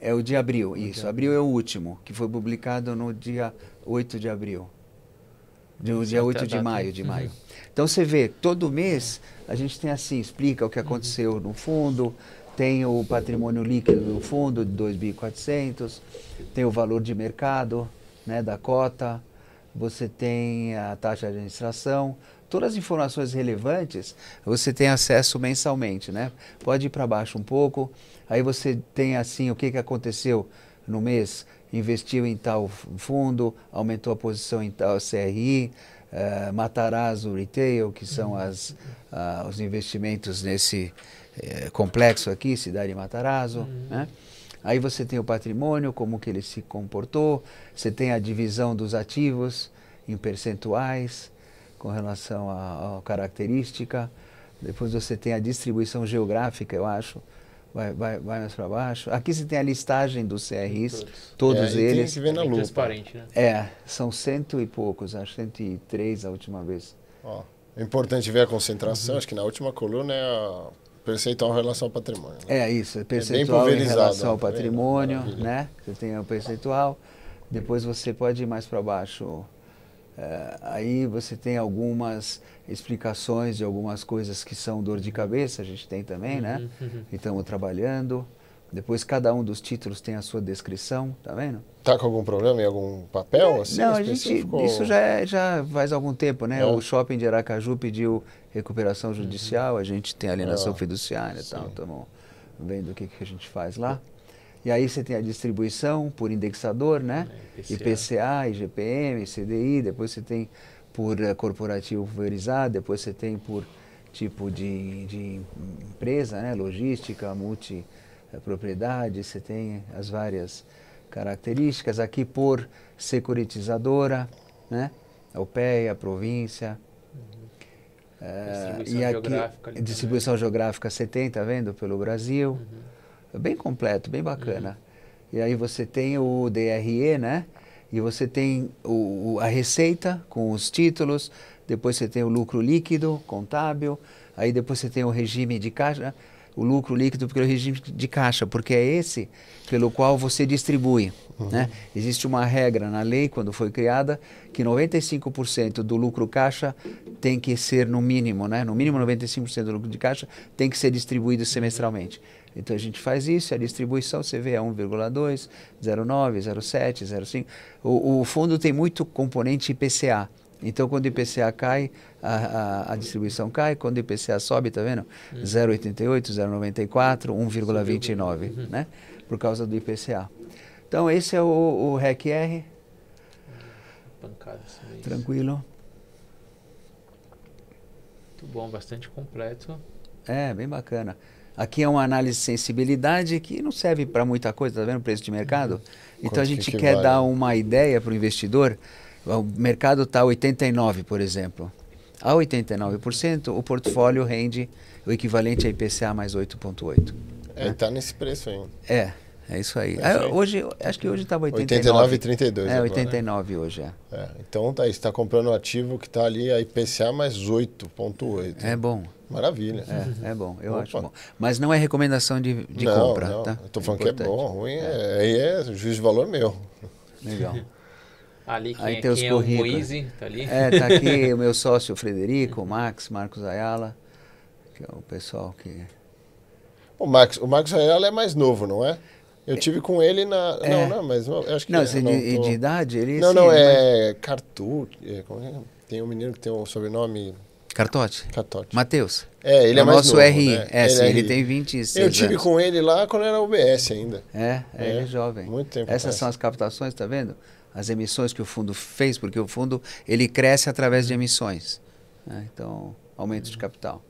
É o de abril, isso. Abril é o último, que foi publicado no dia 8 de abril. No dia 8 é de maio, de uhum. maio. Então você vê, todo mês a gente tem assim, explica o que uhum. aconteceu no fundo, tem o patrimônio líquido do fundo de 2.400, tem o valor de mercado, né, da cota, você tem a taxa de administração, todas as informações relevantes você tem acesso mensalmente, né? Pode ir para baixo um pouco, aí você tem assim o que, que aconteceu no mês, investiu em tal fundo, aumentou a posição em tal CRI, uh, eh, Matarazzo Retail, que são uhum. as, uh, os investimentos nesse uh, complexo aqui, cidade de Matarazzo, uhum. né? Aí você tem o patrimônio, como que ele se comportou, você tem a divisão dos ativos em percentuais com relação à característica, depois você tem a distribuição geográfica, eu acho, vai, vai, vai mais para baixo. Aqui você tem a listagem dos CRIs, todos, todos é, eles. Tem que ver na é lupa. Transparente, né? É, são cento e poucos, acho 103 a última vez. Ó, é importante ver a concentração, uhum. acho que na última coluna é a Percentual em relação ao patrimônio. Né? É isso, é, é percentual é em relação ao né? patrimônio, né? Você tem o percentual, depois você pode ir mais para baixo. É, aí você tem algumas explicações de algumas coisas que são dor de cabeça, a gente tem também, né? Uhum, uhum. E estamos trabalhando. Depois cada um dos títulos tem a sua descrição, tá vendo? Tá com algum problema em algum papel é, assim? Não, a gente, isso já, é, já faz algum tempo, né? É. O shopping de Aracaju pediu recuperação judicial, uhum. a gente tem alienação ah, fiduciária e tal, estamos vendo o que, que a gente faz lá. E aí você tem a distribuição por indexador, né? É, IPCA. IGPM, CDI, depois você tem por eh, corporativo pulverizado, depois você tem por tipo de, de empresa, né? Logística, multi propriedade, você tem as várias características. Aqui por securitizadora, né? A UPEA, a província. Uhum. É, e aqui, distribuição também. geográfica você tem, tá vendo? Pelo Brasil. Uhum. Bem completo, bem bacana. Uhum. E aí você tem o DRE, né? E você tem o, o, a receita com os títulos, depois você tem o lucro líquido, contábil, aí depois você tem o regime de caixa o lucro líquido pelo regime de caixa, porque é esse pelo qual você distribui. Uhum. Né? Existe uma regra na lei, quando foi criada, que 95% do lucro caixa tem que ser no mínimo, né? no mínimo 95% do lucro de caixa tem que ser distribuído semestralmente. Então a gente faz isso, é a distribuição você vê é 1,2, 0,9, 0,7, 0,5. O, o fundo tem muito componente IPCA, então, quando o IPCA cai, a, a, a, distribuição cai, quando o IPCA sobe, tá vendo? 0,88, 0,94, 1,29, né? Por causa do IPCA. Então, esse é o, o REC-R. É, Tranquilo. Muito bom, bastante completo. É, bem bacana. Aqui é uma análise de sensibilidade que não serve para muita coisa, tá vendo? Preço de mercado. Uhum. Então, Quanto a gente que quer vale? dar uma ideia para o investidor o mercado está 89%, por exemplo. A 89%, o portfólio rende o equivalente a IPCA mais 8,8%. É, está né? Tá nesse preço ainda. É, é isso aí. É, é hoje, acho que hoje estava 89. 89,32. É, agora, 89 né? hoje, é. é. Então tá, você está comprando um ativo que está ali a IPCA mais 8,8. É bom. Maravilha. É, é bom, eu Opa. acho bom. Mas não é recomendação de, de não, compra. Não, tá? Estou é falando que é bom, ruim, é. É, é juízo de valor meu. Legal. Ali quem, Aí é, tem os é currículos. o Moise, tá ali. É, tá aqui o meu sócio Frederico, o Max, Marcos Ayala, que é o pessoal que... O Max, o Max Ayala é mais novo, não é? Eu é. tive com ele na. É. Não, não, mas eu acho que. Não, é de, não tô... de idade? Ele, é não, sim, não, é. Mas... Cartu. É, tem um menino que tem um sobrenome. Cartote? Cartote. Matheus. É, ele é, é mais nosso novo, RI. Né? É, ele, tem ele tem 26 Eu tive anos. com ele lá quando era UBS ainda. É, é, ele é jovem. Muito tempo. Essas são as captações, tá vendo? as emissões que o fundo fez, porque o fundo ele cresce através de emissões. Né? Então, aumento de uhum. capital.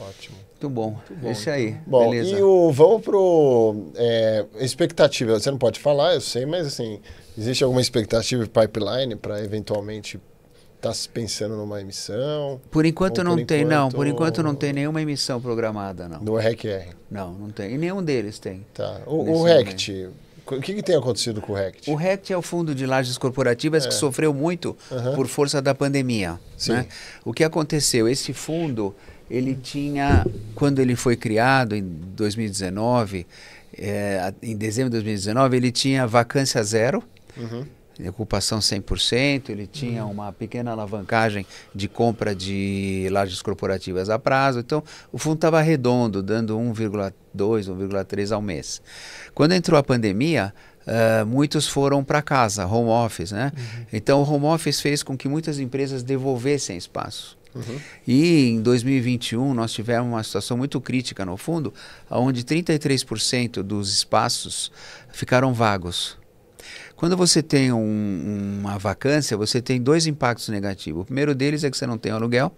Ótimo. Muito bom. Muito bom Esse então. aí. Bom, Beleza. e o, vamos pro é, expectativa. Você não pode falar, eu sei, mas assim, existe alguma expectativa de pipeline para eventualmente estar tá se pensando numa emissão? Por enquanto não por tem, enquanto... não. Por enquanto não tem nenhuma emissão programada, não. REC-R? Não, não tem. E nenhum deles tem. Tá. O, o RECT, momento. O que, que, tem acontecido com o RECT? O RECT é o Fundo de Lajes Corporativas é. que sofreu muito uhum. por força da pandemia. Né? O que aconteceu? Esse fundo, ele tinha, quando ele foi criado em 2019, é, em dezembro de 2019, ele tinha vacância zero. Uhum ocupação 100%, ele tinha uhum. uma pequena alavancagem de compra de lajes corporativas a prazo, então o fundo estava redondo, dando 1,2, 1,3 ao mês. Quando entrou a pandemia, uh, muitos foram para casa, home office, né? Uhum. Então o home office fez com que muitas empresas devolvessem espaço. Uhum. E em 2021 nós tivemos uma situação muito crítica no fundo, onde 33% dos espaços ficaram vagos. Quando você tem um, uma vacância, você tem dois impactos negativos. O primeiro deles é que você não tem aluguel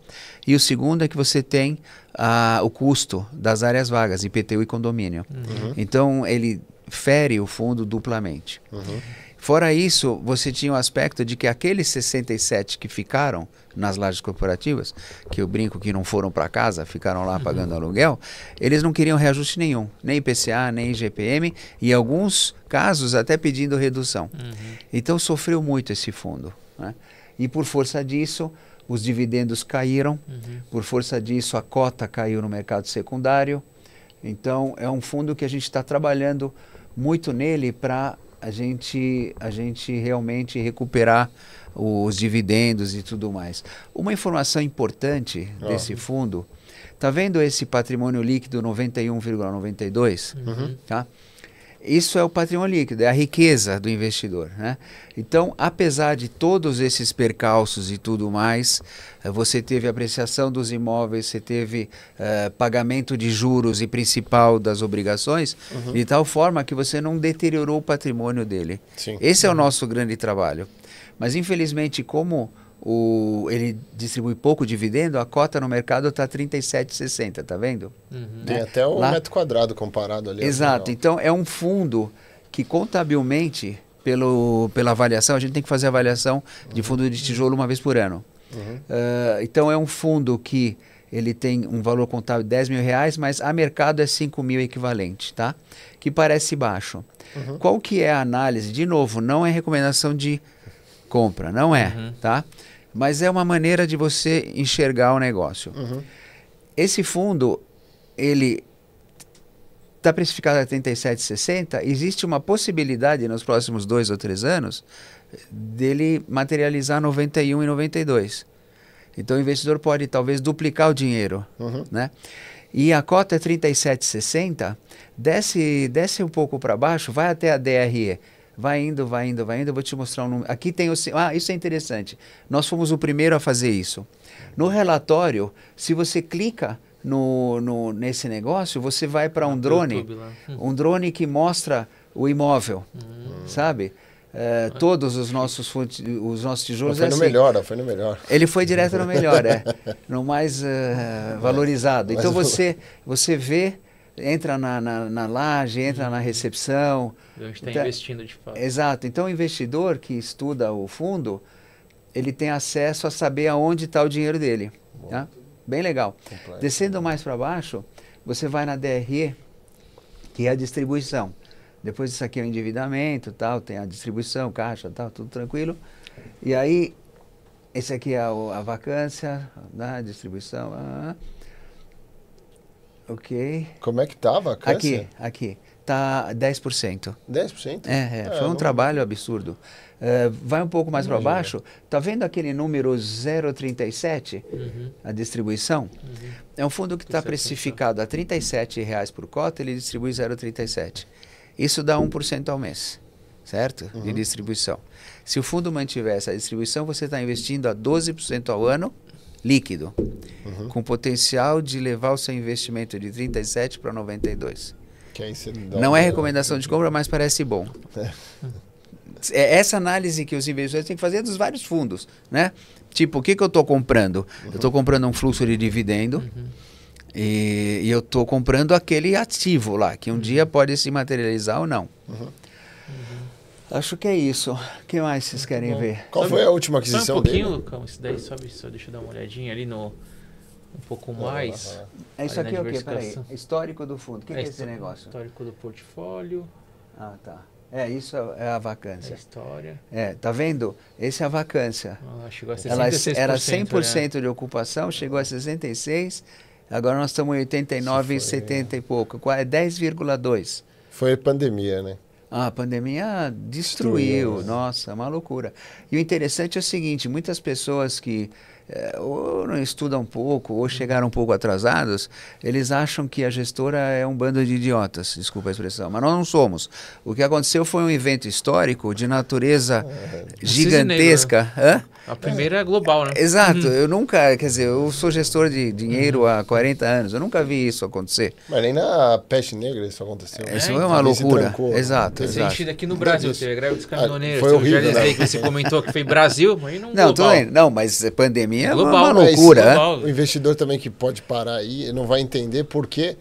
e o segundo é que você tem ah, o custo das áreas vagas, IPTU e condomínio. Uhum. uhum. Então ele fere o fundo duplamente. Uhum. Fora isso, você tinha o aspecto de que aqueles 67 que ficaram nas lajes corporativas, que eu brinco que não foram para casa, ficaram lá pagando uhum. aluguel, eles não queriam reajuste nenhum, nem IPCA, nem IGPM, e alguns casos até pedindo redução. Uhum. Então sofreu muito esse fundo. Né? E por força disso, os dividendos caíram, uhum. por força disso, a cota caiu no mercado secundário. Então é um fundo que a gente está trabalhando muito nele para a gente, a gente realmente recuperar os dividendos e tudo mais. Uma informação importante ah. desse fundo, tá vendo esse patrimônio líquido 91,92? Uhum. Tá? Isso é o patrimônio líquido, é a riqueza do investidor. Né? Então, apesar de todos esses percalços e tudo mais, eh, você teve apreciação dos imóveis, você teve uh, pagamento de juros e principal das obrigações, uhum. de tal forma que você não deteriorou o patrimônio dele. Sim. Esse é o uhum. nosso grande trabalho. Mas infelizmente, como o, ele distribui pouco dividendo, a cota no mercado está 37,60, tá vendo? Uhum. Tem né? até um Lá... metro quadrado comparado ali. Exato. Então é um fundo que contabilmente, pelo, pela avaliação, a gente tem que fazer avaliação uhum. de fundo de tijolo uma vez por ano. Uhum. Uh, então é um fundo que ele tem um valor contábil de 10 mil reais, mas a mercado é 5 mil equivalente, tá? Que parece baixo. Uhum. Qual que é a análise? De novo, não é recomendação de compra, não é, uhum. tá? Mas é uma maneira de você enxergar o negócio. Uhum. Esse fundo, ele está precificado a 37,60. Existe uma possibilidade nos próximos dois ou três anos dele materializar 91 e 92. Então o investidor pode talvez duplicar o dinheiro, uhum. né? E a cota é 37,60, desce, desce um pouco para baixo, vai até a DRE. Vai indo, vai indo, vai indo. Eu vou te mostrar um número. Aqui tem o. Ah, isso é interessante. Nós fomos o primeiro a fazer isso. No relatório, se você clica no, no nesse negócio, você vai para um drone. YouTube, hum. um drone que mostra o imóvel, hum. sabe? É, todos os nossos, os nossos tijolos. foi no é assim, melhor, foi no melhor. Ele foi direto no melhor, é. No mais uh, valorizado. Então você, você vê entra na, na, na laje, entra uhum. na recepção. está então, investindo de fato. Exato. Então, o investidor que estuda o fundo, ele tem acesso a saber aonde está o dinheiro dele. Tá? Bem legal. Complexo. Descendo mais para baixo, você vai na DRE, que é a distribuição. Depois disso aqui é o endividamento, tal, tem a distribuição, caixa, tal, tudo tranquilo. E aí, esse aqui é a, a vacância, a né, distribuição. Ah, ah. Ok. Como é que tava? a vacância? Aqui, aqui. Tá 10%. 10%? É, é. é foi um não... trabalho absurdo. Uh, vai um pouco mais para baixo. Tá vendo aquele número 0,37? Uhum. A distribuição? Uhum. É um fundo que está precificado a né? R$ reais por cota, ele distribui 0,37. Isso dá 1% ao mês, certo? Uhum. De distribuição. Se o fundo mantiver essa distribuição, você está investindo a 12% ao ano líquido, uhum. com potencial de levar o seu investimento de 37 para 92. Não é recomendação de compra, mas parece bom. É. é essa análise que os investidores têm que fazer é dos vários fundos, né? Tipo, o que, que eu estou comprando? Uhum. Eu estou comprando um fluxo de dividendo uhum. e, e, eu estou comprando aquele ativo lá, que um uhum. dia pode se materializar ou não. Uhum. Acho que é isso. O que mais vocês tá querem Bom, ver? Qual foi a última aquisição só um pouquinho, dele? Calma, isso daí só deixa eu dar uma olhadinha ali no um pouco mais. é isso aqui é o quê? Peraí. Histórico do fundo. O que é, que é esse negócio? Histórico do portfólio. Ah, tá. É, isso é, é a vacância. É a história. É, tá vendo? Esse é a vacância. Ela ah, chegou a 66%. Ela era 100% né? de ocupação, chegou a 66%, agora nós estamos em 89, foi, 70 é. e pouco. É 10,2%. Foi pandemia, né? A pandemia destruiu, destruiu é. nossa, é uma loucura. E o interessante é o seguinte: muitas pessoas que é, ou não estudam um pouco, ou chegaram um pouco atrasados, eles acham que a gestora é um bando de idiotas, desculpa a expressão, mas nós não somos. O que aconteceu foi um evento histórico de natureza é, né? gigantesca. Hã? A primeira é global, né? Exato. Uhum. Eu nunca, quer dizer, eu sou gestor de dinheiro uhum. há 40 anos, eu nunca vi isso acontecer. Mas nem na peste negra isso aconteceu. É, né? isso é, uma loucura. Trancou, exato. Né? exato. aqui no Brasil, teve greve dos ah, caminhoneiros, foi horrível, né? que você comentou que foi Brasil, mas não, não Não, tudo bem. Não, mas é pandemia mim é global, uma né? loucura. Né? O investidor também que pode parar aí não vai entender por quê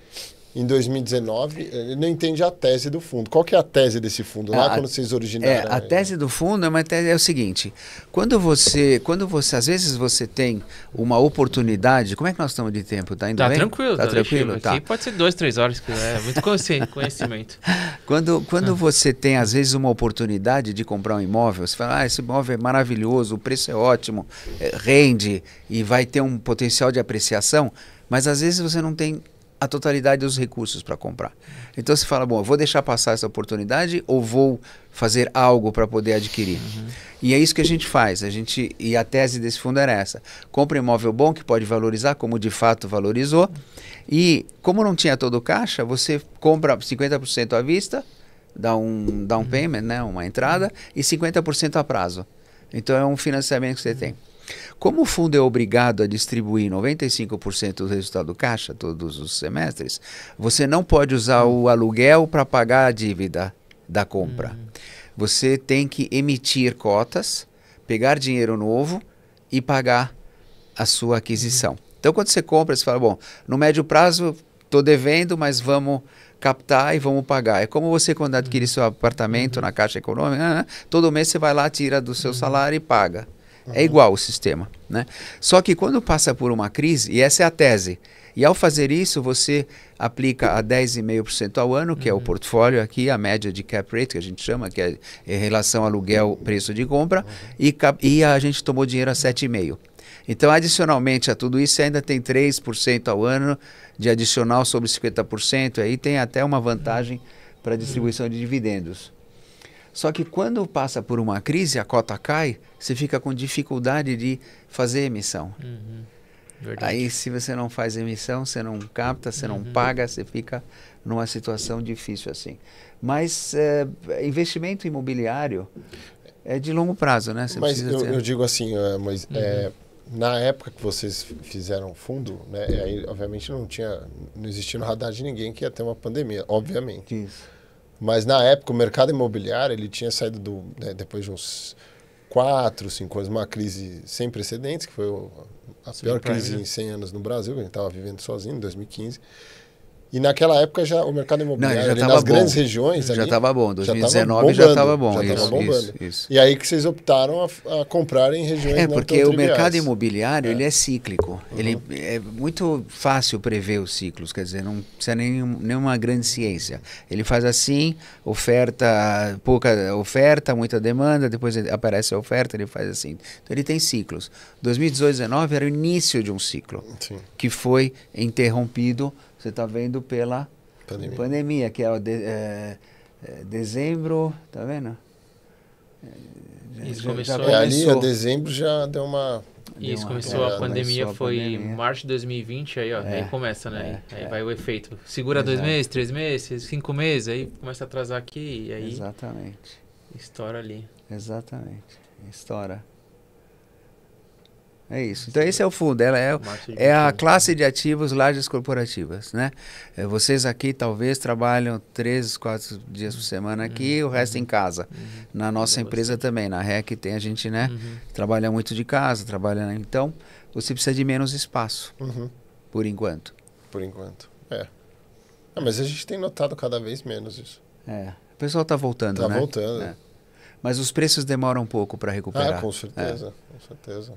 em 2019, ele eh, não entende a tese do fundo. Qual que é a tese desse fundo? É, lá a, quando vocês originaram? É, a tese do fundo é uma tese, é o seguinte, quando você, quando você, às vezes você tem uma oportunidade, como é que nós estamos de tempo? Tá indo tá bem? Tranquilo, tá, tá tranquilo, aqui, tá. Aqui pode ser dois, três horas, que é muito conhecimento. quando quando ah. você tem às vezes uma oportunidade de comprar um imóvel, você fala, ah, esse imóvel é maravilhoso, o preço é ótimo, eh, rende e vai ter um potencial de apreciação, mas às vezes você não tem a totalidade dos recursos para comprar. Então você fala, bom, eu vou deixar passar essa oportunidade ou vou fazer algo para poder adquirir? Uhum. E é isso que a gente faz. A gente e a tese desse fundo era essa: compra imóvel bom que pode valorizar, como de fato valorizou. E como não tinha todo o caixa, você compra 50% à vista, dá um down um uhum. payment, né, uma entrada, e 50% a prazo. Então é um financiamento que você tem. Como o fundo é obrigado a distribuir 95% do resultado do caixa todos os semestres, você não pode usar hum. o aluguel para pagar a dívida da compra. Hum. Você tem que emitir cotas, pegar dinheiro novo e pagar a sua aquisição. Hum. Então, quando você compra, você fala: bom, no médio prazo estou devendo, mas vamos captar e vamos pagar. É como você quando adquire hum. seu apartamento uhum. na Caixa Econômica, ah, ah, ah, todo mês você vai lá, tira do seu uhum. salário e paga. É igual o sistema, né? Só que quando passa por uma crise, e essa é a tese, e ao fazer isso, você aplica a 10,5% ao ano, que uhum. é o uhum. portfólio aqui, a média de cap rate, que a gente chama, que é em relação aluguel, preço de compra, uhum. e, e a gente tomou dinheiro a 7,5%. Então, adicionalmente a tudo isso, ainda tem 3% ao ano de adicional sobre 50%, aí tem até uma vantagem para distribuição de dividendos. Só que quando passa por uma crise, a cota cai, você fica com dificuldade de fazer emissão. Uhum. Aí, se você não faz emissão, você não capta, você uhum. não paga, você fica numa situação difícil assim. Mas é, investimento imobiliário é de longo prazo, né? Você mas eu, ter... eu, digo assim, é, mas uhum. é, na época que vocês fizeram o fundo, né? Aí, obviamente não tinha, não existia no radar de ninguém que ia ter uma pandemia, obviamente. Isso. Mas na época o mercado imobiliário ele tinha saído do né, depois de uns quatro, cinco anos, uma crise sem precedentes, que foi a pior Sim, crise em 100 anos no Brasil, que a gente estava vivendo sozinho em 2015. E naquela época já o mercado imobiliário Não, já ali, nas bom. grandes regiões. Já estava bom, 2019 já estava bom. Já estava bombando. Isso, isso. E aí que vocês optaram a, a comprar em regiões É, porque o mercado imobiliário é. ele é, é cíclico. Uhum. Ele é muito fácil prever os ciclos, quer dizer, não precisa nem, nenhuma grande ciência. Ele faz assim, oferta, pouca oferta, muita demanda, depois aparece a oferta, ele faz assim. Então ele tem ciclos. 2018-19 era o início de um ciclo Sim. que foi interrompido você está vendo pela pandemia. pandemia, que é, o de, é, é dezembro, tá vendo? É, Isso já, começou. Já começou. É, ali, a é dezembro já deu uma. Deu Isso uma começou a né? pandemia, começou foi a pandemia. março de 2020, aí ó, é, aí começa, né? É, aí, é. vai o efeito. Segura Exato. dois meses, três meses, cinco meses, aí começa a atrasar aqui e aí. Exatamente. Estoura ali. Exatamente. Estoura. É isso. Então esse é o fundo. Ela é, é a classe de ativos lajes corporativas, né? É, vocês aqui talvez trabalham três, quatro dias por semana aqui, uhum. o resto em uhum. casa. Uhum. Na nossa empresa também, na REC tem a gente, né? Uhum. Trabalha muito de casa, trabalha. Então você precisa de menos espaço, uhum. por enquanto. Por enquanto, é. Ah, mas a gente tem notado cada vez menos isso. É. O pessoal está voltando, tá né? Está voltando. É. Mas os preços demoram um pouco para recuperar. Ah, com certeza, é. com certeza.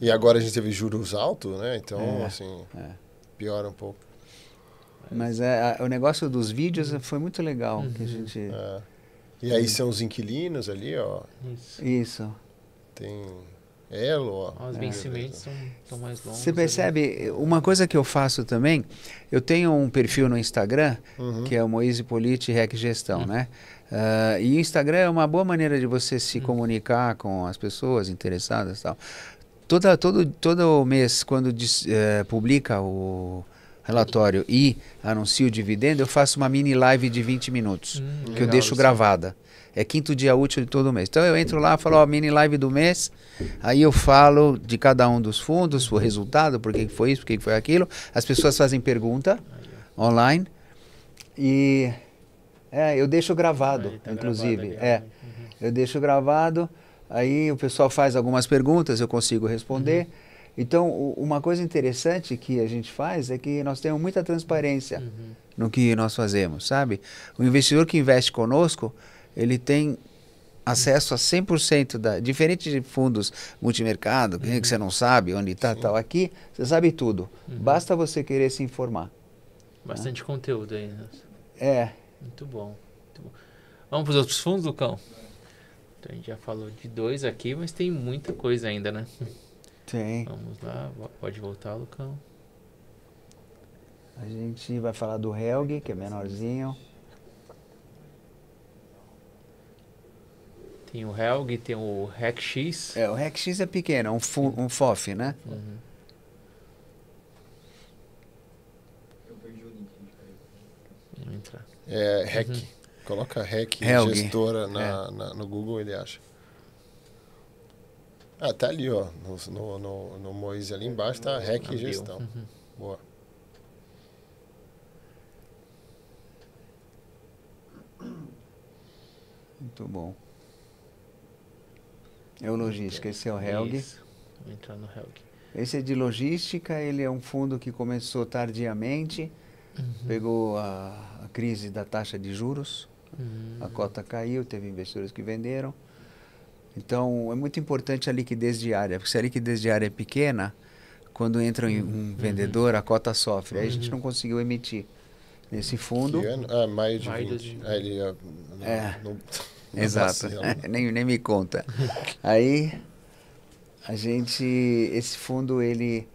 E agora a gente teve juros altos, né? Então, é, assim, é. piora um pouco. Mas é, a, o negócio dos vídeos foi muito legal uhum. que a uhum. gente. É. E aí são os inquilinos ali, ó. Isso. Isso. Tem elo, ó. Os é. vencimentos são mais longos. Você percebe, ali. uma coisa que eu faço também, eu tenho um perfil no Instagram, uhum. que é o Moise Politi Rec Gestão, uhum. né? Uh, e o Instagram é uma boa maneira de você se uhum. comunicar com as pessoas interessadas e tal toda, todo, todo mês, quando diz, é, eh, publica o relatório e anuncia o dividendo, eu faço uma mini live de 20 minutos, hum, que legal, eu deixo gravada. É quinto dia útil de todo mês. Então eu entro lá, falo, ó, mini live do mês, aí eu falo de cada um dos fundos, o resultado, por que foi isso, por que foi aquilo. As pessoas fazem pergunta online e é, eu deixo gravado, tá inclusive. Gravado, é, uhum. eu deixo gravado Aí o pessoal faz algumas perguntas, eu consigo responder. Uhum. Então, uma coisa interessante que a gente faz é que nós temos muita transparência uhum. no que nós fazemos, sabe? O investidor que investe conosco, ele tem acesso a 100% da diferente de fundos multimercado, uhum. que você não sabe onde está, tal aqui, você sabe tudo. Uhum. Basta você querer se informar. Né? Bastante né? conteúdo aí. Né? É. Muito bom. Muito bom. Vamos para os outros fundos, Lucão? Então a gente já falou de dois aqui, mas tem muita coisa ainda, né? Tem. Vamos lá, pode voltar, Lucão. A gente vai falar do Helg, que é menorzinho. Tem o Helg, tem o X. É, o X é pequeno, é um, um FOF, né? Uhum. Eu perdi o link. Vamos entrar. É, REC. Uhum. Coloca REC Helg. É, gestora na, é. na, no Google, ele acha. Ah, tá ali, ó. No, no, no, no Moise ali embaixo tá REC gestão. Uhum. Boa. Muito bom. É o logística, esse é o Helg. Isso. Vou entrar no Helg. Esse é de logística, ele é um fundo que começou tardiamente, uhum. pegou a, a, crise da taxa de juros, Uhum. A cota caiu, teve investidores que venderam. Então, é muito importante a liquidez diária, porque se a liquidez diária é pequena, quando entra um uhum. vendedor, a cota sofre. Aí a gente uhum. não conseguiu emitir nesse fundo. Que ano? Ah, mais de maio 20. De... ele, ah, não, é, não, não exato. Tá assim, nem, nem me conta. Aí a gente, esse fundo ele,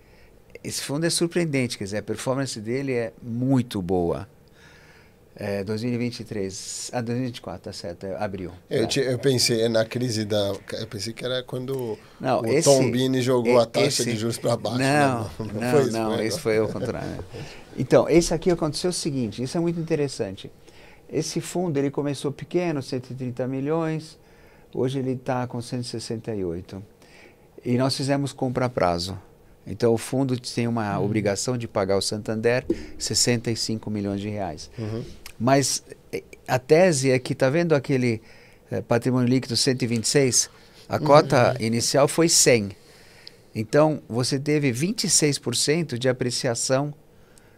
esse fundo é surpreendente, quer dizer, a performance dele é muito boa. É, 2023. Ah, 2024, tá certo. É, Eu, te, tá. eu, pensei é na crise da. Eu pensei que era quando não, o esse, Tom Bini jogou e, a taxa esse, de juros para baixo. Né? Não, não, não, não foi isso. Não, esse foi o contrário. Né? Então, esse aqui aconteceu o seguinte: isso é muito interessante. Esse fundo ele começou pequeno, 130 milhões, hoje ele está com 168. E nós fizemos compra a prazo. Então o fundo tem uma uhum. obrigação de pagar o Santander 65 milhões de reais. Uhum. Mas eh, a tese é que, está vendo aquele é, patrimônio líquido 126? A uhum. cota uhum. inicial foi 100. Então, você teve 26% de apreciação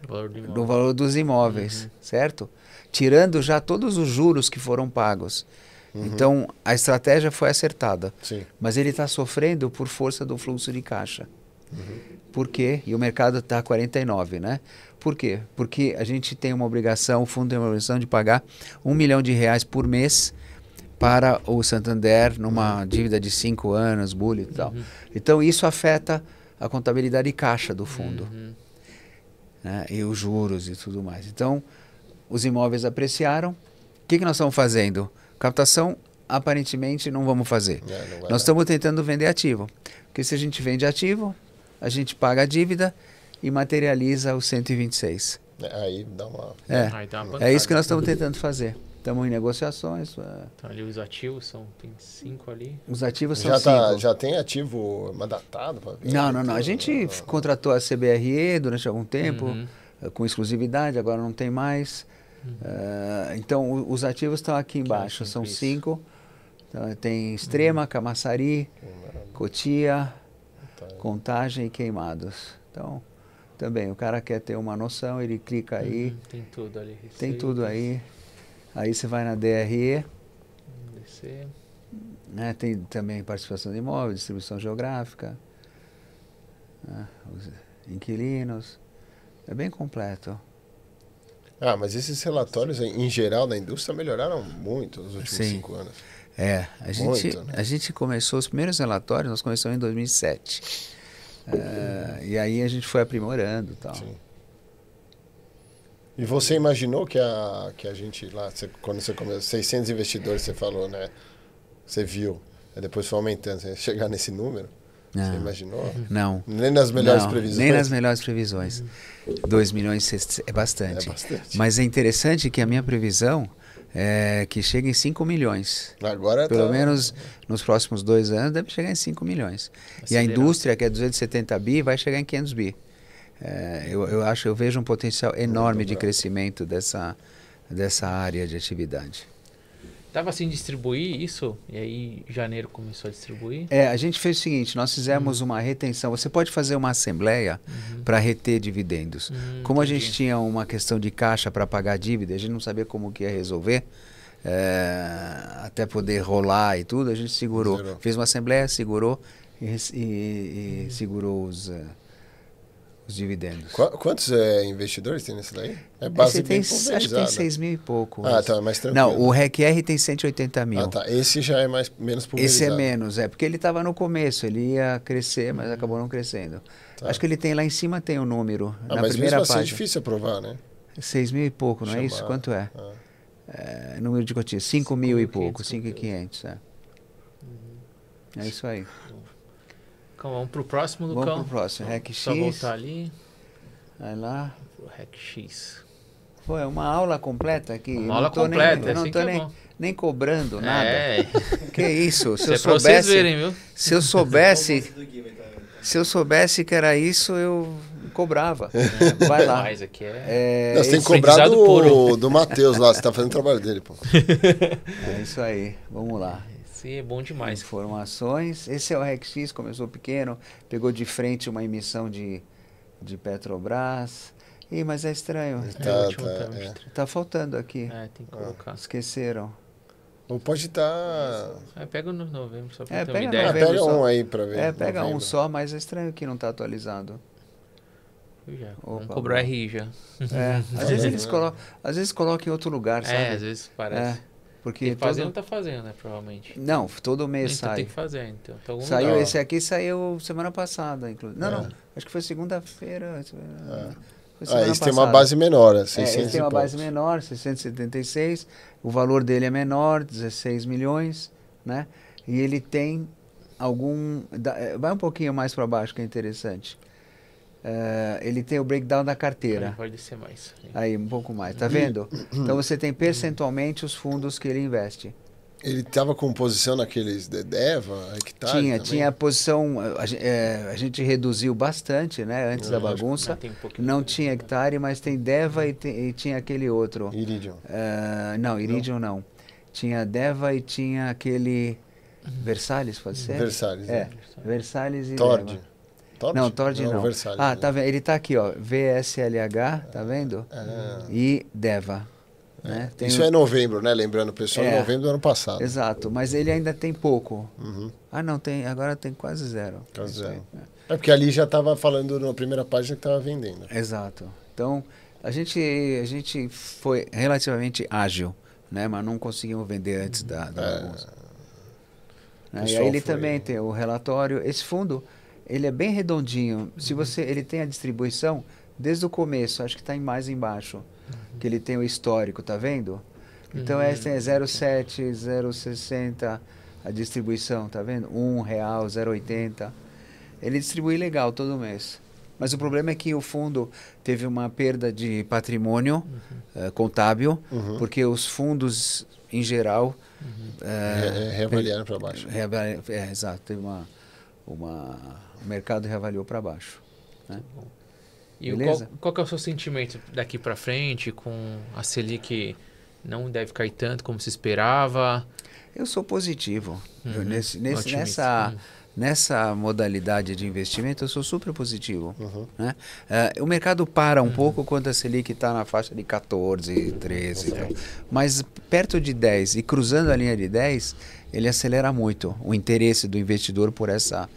valor do, valor dos imóveis, uhum. certo? Tirando já todos os juros que foram pagos. Uhum. Então, a estratégia foi acertada. Sim. Mas ele está sofrendo por força do fluxo de caixa. Uhum. Por quê? E o mercado está 49, né? Por quê? Porque a gente tem uma obrigação, o fundo tem uma obrigação de pagar um milhão de reais por mês para o Santander numa dívida de cinco anos, bullying e tal. Uhum. Então isso afeta a contabilidade e caixa do fundo. Uhum. Né? E os juros e tudo mais. Então, os imóveis apreciaram. O que, que nós estamos fazendo? Captação, aparentemente, não vamos fazer. É, não, não nós estamos tentando vender ativo. Porque se a gente vende ativo, a gente paga a dívida e materializa os 126. É, aí dá uma. É, Aí dá uma é isso que nós estamos tentando fazer. Estamos em negociações. Então, ali os ativos são. Tem cinco ali. Os ativos são já tá- cinco. Tá, já tem ativo mandatado? não, não, não. A gente não, contratou a CBRE durante algum tempo, uhum. Eh, com exclusividade, agora não tem mais. Uhum. Uh, então, os ativos estão aqui embaixo, são cinco. Então, tem Extrema, uhum. Camaçari, uhum. Cotia contagem. Tá. contagem e queimados. Então, também, o cara quer ter uma noção, ele clica uhum, aí. Uhum, tem tudo ali. Tem tudo aí. Aí você vai na DRE. DC. Né, tem também participação de imóveis, distribuição geográfica, né, os inquilinos. É bem completo. Ah, mas esses relatórios, em geral, da indústria melhoraram muito nos últimos Sim. cinco anos. É, a gente, Muito, né? a gente começou os primeiros relatórios, nós começamos em 2007. Uh, ah, e aí a gente foi aprimorando tal. Sim. E você imaginou que a, que a gente lá, você, quando você começou, 600 investidores você falou, né? Você viu. depois foi aumentando, você chegar nesse número? Não. Você ah. imaginou? Não. Nem nas melhores Não, previsões? Nem nas melhores previsões. 2 milhões é bastante. é bastante. Mas é interessante que a minha previsão é, que chega em 5 milhões. Agora Pelo tá... menos nos próximos dois anos deve chegar em 5 milhões. E a indústria, que é 270 bi, vai chegar em 500 bi. É, eu, eu acho, eu vejo um potencial enorme de crescimento dessa, dessa área de atividade estava sem distribuir isso? E aí em janeiro começou a distribuir? É, a gente fez o seguinte, nós fizemos uhum. uma retenção. Você pode fazer uma assembleia uhum. para reter dividendos. Uhum, como entendi. a gente tinha uma questão de caixa para pagar dívida, a gente não sabia como que ia resolver. É, até poder rolar e tudo, a gente segurou. Zero. Fez uma assembleia, segurou e, e, e uhum. segurou os é, os dividendos. Qu quantos é, investidores tem nesse daí? É base tem, Acho que tem 6 mil e pouco. Ah, tá, mais tranquilo. Não, o REC-R tem 180 mil. Ah, tá. Esse já é mais, menos pulverizado. Esse é menos, é, porque ele estava no começo, ele ia crescer, mas uhum. acabou não crescendo. Tá. Acho que ele tem lá em cima, tem o um número, ah, na mas primeira mesmo assim é difícil aprovar, né? 6 mil e pouco, não Chamar. é isso? Quanto é? Ah. é número de cotistas, 5 mil e pouco, 5.500, é. Uhum. É isso aí. Uhum. Então, vamos pro próximo, Lucão. Vamos pro próximo. Rec X. Só voltar ali. Vai lá. Pro Rec X. Pô, é uma aula completa aqui. Uma aula completa, nem, eu não assim estou é nem, é nem cobrando nada. É. Que isso? Se eu é soubesse, vocês verem, viu? Se eu soubesse. Tá se eu soubesse que era isso, eu cobrava. É, Vai lá. Mas aqui é... É, não, você tem que cobrar do, do Matheus lá, você tá fazendo o trabalho dele, pô. É isso aí, vamos lá. Sim, é bom demais. Informações. Esse é o RexX, começou pequeno, pegou de frente uma emissão de, de Petrobras. Ih, mas é estranho. Tá, é, tá, tá, é. tá, faltando aqui. É, tem que colocar. Ah, esqueceram. Ou pode estar. Tá- é, pega nos novembro, só pra é, ter pega uma ideia. Ah, pega só. um aí pra ver. É, pega novembro. um só, mas é estranho que não tá atualizado. Já. É. Opa, Vamos cobrar RI já. É, às, vezes eles é. colocam, às vezes coloca em outro lugar, é, sabe? É, às vezes parece. Porque fazendo todo... tá fazendo, né? Provavelmente. Não, todo mês então, sai. Tem que fazer, então. então saiu esse aqui, saiu semana passada, inclusive. Não, é. não. Acho que foi segunda-feira. É. Foi ah, semana ah, esse passada. tem uma base menor, é, 600 é, tem uma pontos. base menor, 676. O valor dele é menor, 16 milhões, né? E ele tem algum... Eh, vai um pouquinho mais para baixo que é interessante. Uh, ele tem o breakdown da carteira. pode descer mais. Aí, um pouco mais. Tá vendo? então você tem percentualmente os fundos que ele investe. Ele estava com posição naqueles de Deva, hectare? Tinha, também. tinha a posição. A, é, a, gente reduziu bastante, né? Antes da uhum. bagunça. Um não tinha hectare, mas tem Deva e, te, e tinha aquele outro. Iridium. Uh, não, Iridium não. não. Tinha Deva e tinha aquele. Versalhes, pode ser? Versalhes. É, é. Versalhes e Tord. Deva. Tord? Não, Tord não. não. Versalhes, ah, né? tá vendo? Ele tá aqui, ó. VSLH, tá vendo? É. E Deva. É. Né? Isso o... é novembro, né? Lembrando, pessoal, é. novembro do ano passado. Exato, mas ele ainda tem pouco. Uhum. Ah, não, tem, agora tem quase zero. Quase zero. É. é porque ali já estava falando na primeira página que estava vendendo. Exato. Então, a gente, a gente foi relativamente ágil, né? Mas não conseguimos vender antes da, da é. Né? E aí ele foi... também né? tem o relatório. Esse fundo, ele é bem redondinho. Se uhum. você, ele tem a distribuição desde o começo, acho que está mais embaixo, uhum. que ele tem o histórico, tá vendo? Então uhum. essa é 07, 060 a distribuição, tá vendo? Um real, 0,80. Ele distribui legal todo mês. Mas o problema é que o fundo teve uma perda de patrimônio uhum. uh, contábil, uhum. porque os fundos em geral uhum. uh, Re reavaliaram para baixo. Reavaliaram, é, exato, teve uma uma o mercado reavaliou para baixo. Né? Tá e Beleza? qual, é o seu sentimento daqui para frente com a Selic não deve cair tanto como se esperava? Eu sou positivo. Uhum. Eu nesse, nesse, nessa, uhum nessa modalidade de investimento, eu sou super positivo. Uhum. Né? Uh, o mercado para um uhum. pouco quando a Selic está na faixa de 14, 13. Uhum. Mas perto de 10 e cruzando a linha de 10, ele acelera muito o interesse do investidor por essa,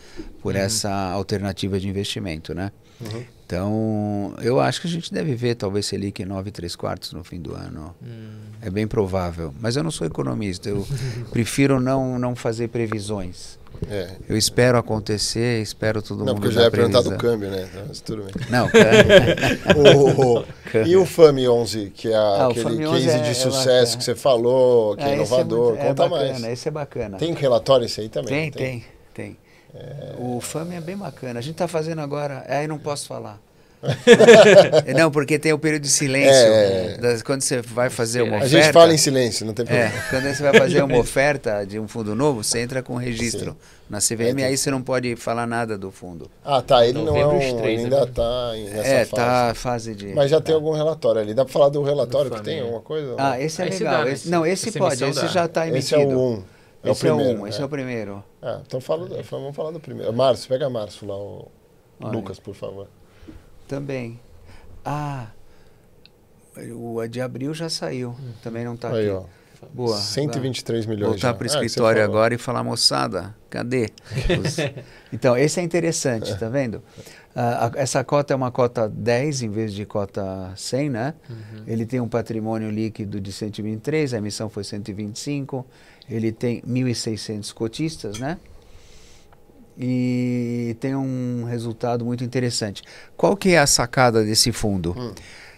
por uhum. essa alternativa de investimento. Né? Uhum. Então, eu acho que a gente deve ver talvez Selic 9 3 quartos no fim do ano. Hum. É bem provável. Mas eu não sou economista, eu prefiro não, não fazer previsões. É. Eu espero acontecer, espero todo não, mundo. Não, porque eu já ia perguntar do câmbio, né? Mas então, tudo bem. Não, o, câmbio. E o FAMI 11, que é ah, aquele case é, de é sucesso que você falou, que ah, é, é, é inovador. Conta bacana, mais. Esse é bacana. Tem relatório esse aí também? Tem, tem, tem. tem. O FAMI é bem bacana. A gente está fazendo agora. Aí não posso falar. não, porque tem o período de silêncio. É, né? é. das, quando você vai fazer uma oferta. A gente fala em silêncio, não tem é, problema. É, quando você vai fazer uma oferta de um fundo novo, você entra com registro. Sim. Na CVM, é, e aí você não pode falar nada do fundo. Ah, tá. Ele não é um, 3, né, ainda está em nessa é, fase. tá fase de... Mas já tá. tem algum relatório ali. Dá para falar do relatório do que tem? Alguma coisa? Ah, esse é aí ah, legal. Dá, né? esse, não, esse pode. Esse dá. já está emitido. Esse é o 1. Um. É esse o primeiro, é um, esse é o primeiro. Ah, então fala, vamos falar do primeiro. Março, pega Março lá, o Olha. Lucas, por favor. Também. Ah, o de abril já saiu. Uhum. Também não está aqui. Ó. Boa. 123 vai. milhões. Voltar para o ah, é escritório é, agora e falar, moçada, cadê? então, esse é interessante, é. tá vendo? Uh, a, essa cota é uma cota 10 em vez de cota 100, né? Uhum. Ele tem um patrimônio líquido de 123, a emissão foi 125, ele tem 1.600 cotistas, né? e tem um resultado muito interessante. Qual que é a sacada desse fundo? Hum.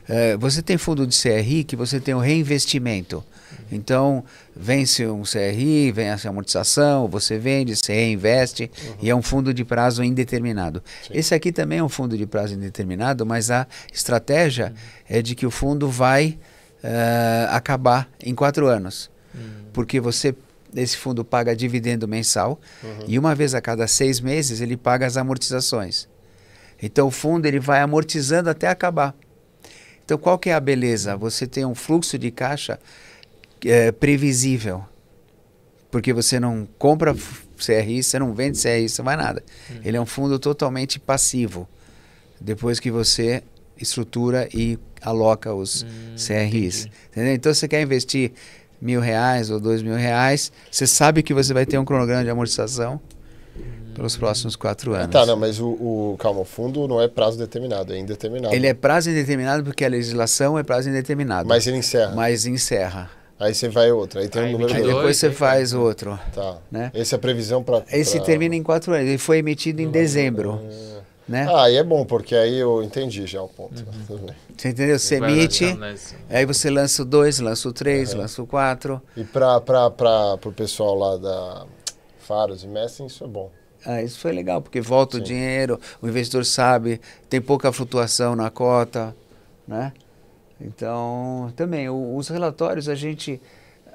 É, você tem fundo de CRI que você tem o um reinvestimento. Então, vence um CRI, vem a amortização, você vende, você reinveste uhum. e é um fundo de prazo indeterminado. Sim. Esse aqui também é um fundo de prazo indeterminado, mas a estratégia uhum. é de que o fundo vai uh, acabar em quatro anos. Uhum. Porque você esse fundo paga dividendo mensal uhum. e uma vez a cada seis meses ele paga as amortizações. Então o fundo ele vai amortizando até acabar. Então qual que é a beleza? Você tem um fluxo de caixa é, previsível, porque você não compra CRI, você não vende CRI, você não vai nada. Uhum. Ele é um fundo totalmente passivo. Depois que você estrutura e aloca os hum, CRIs. Entendeu? Então, se você quer investir mil reais ou dois mil reais, você sabe que você vai ter um cronograma de amortização pelos próximos quatro anos. Ah, tá, não, mas o, o, calma, o fundo não é prazo determinado, é indeterminado. Ele é prazo indeterminado porque a legislação é prazo indeterminado. Mas ele encerra. Mas encerra. Aí você vai outro, aí tem aí, um número Aí depois você faz outro. Tá. Né? Essa é a previsão para. Esse pra... termina em quatro anos. Ele foi emitido em dezembro. Né? Ah, e é bom, porque aí eu entendi já o ponto. Uhum. Você entendeu? Você emite, aí você lança o 2, lança o 3, é. lança o 4. E para o pessoal lá da Faros e Messing, isso é bom. Ah, isso foi legal, porque volta Sim. o dinheiro, o investidor sabe, tem pouca flutuação na cota, né? Então, também, o, os relatórios a gente,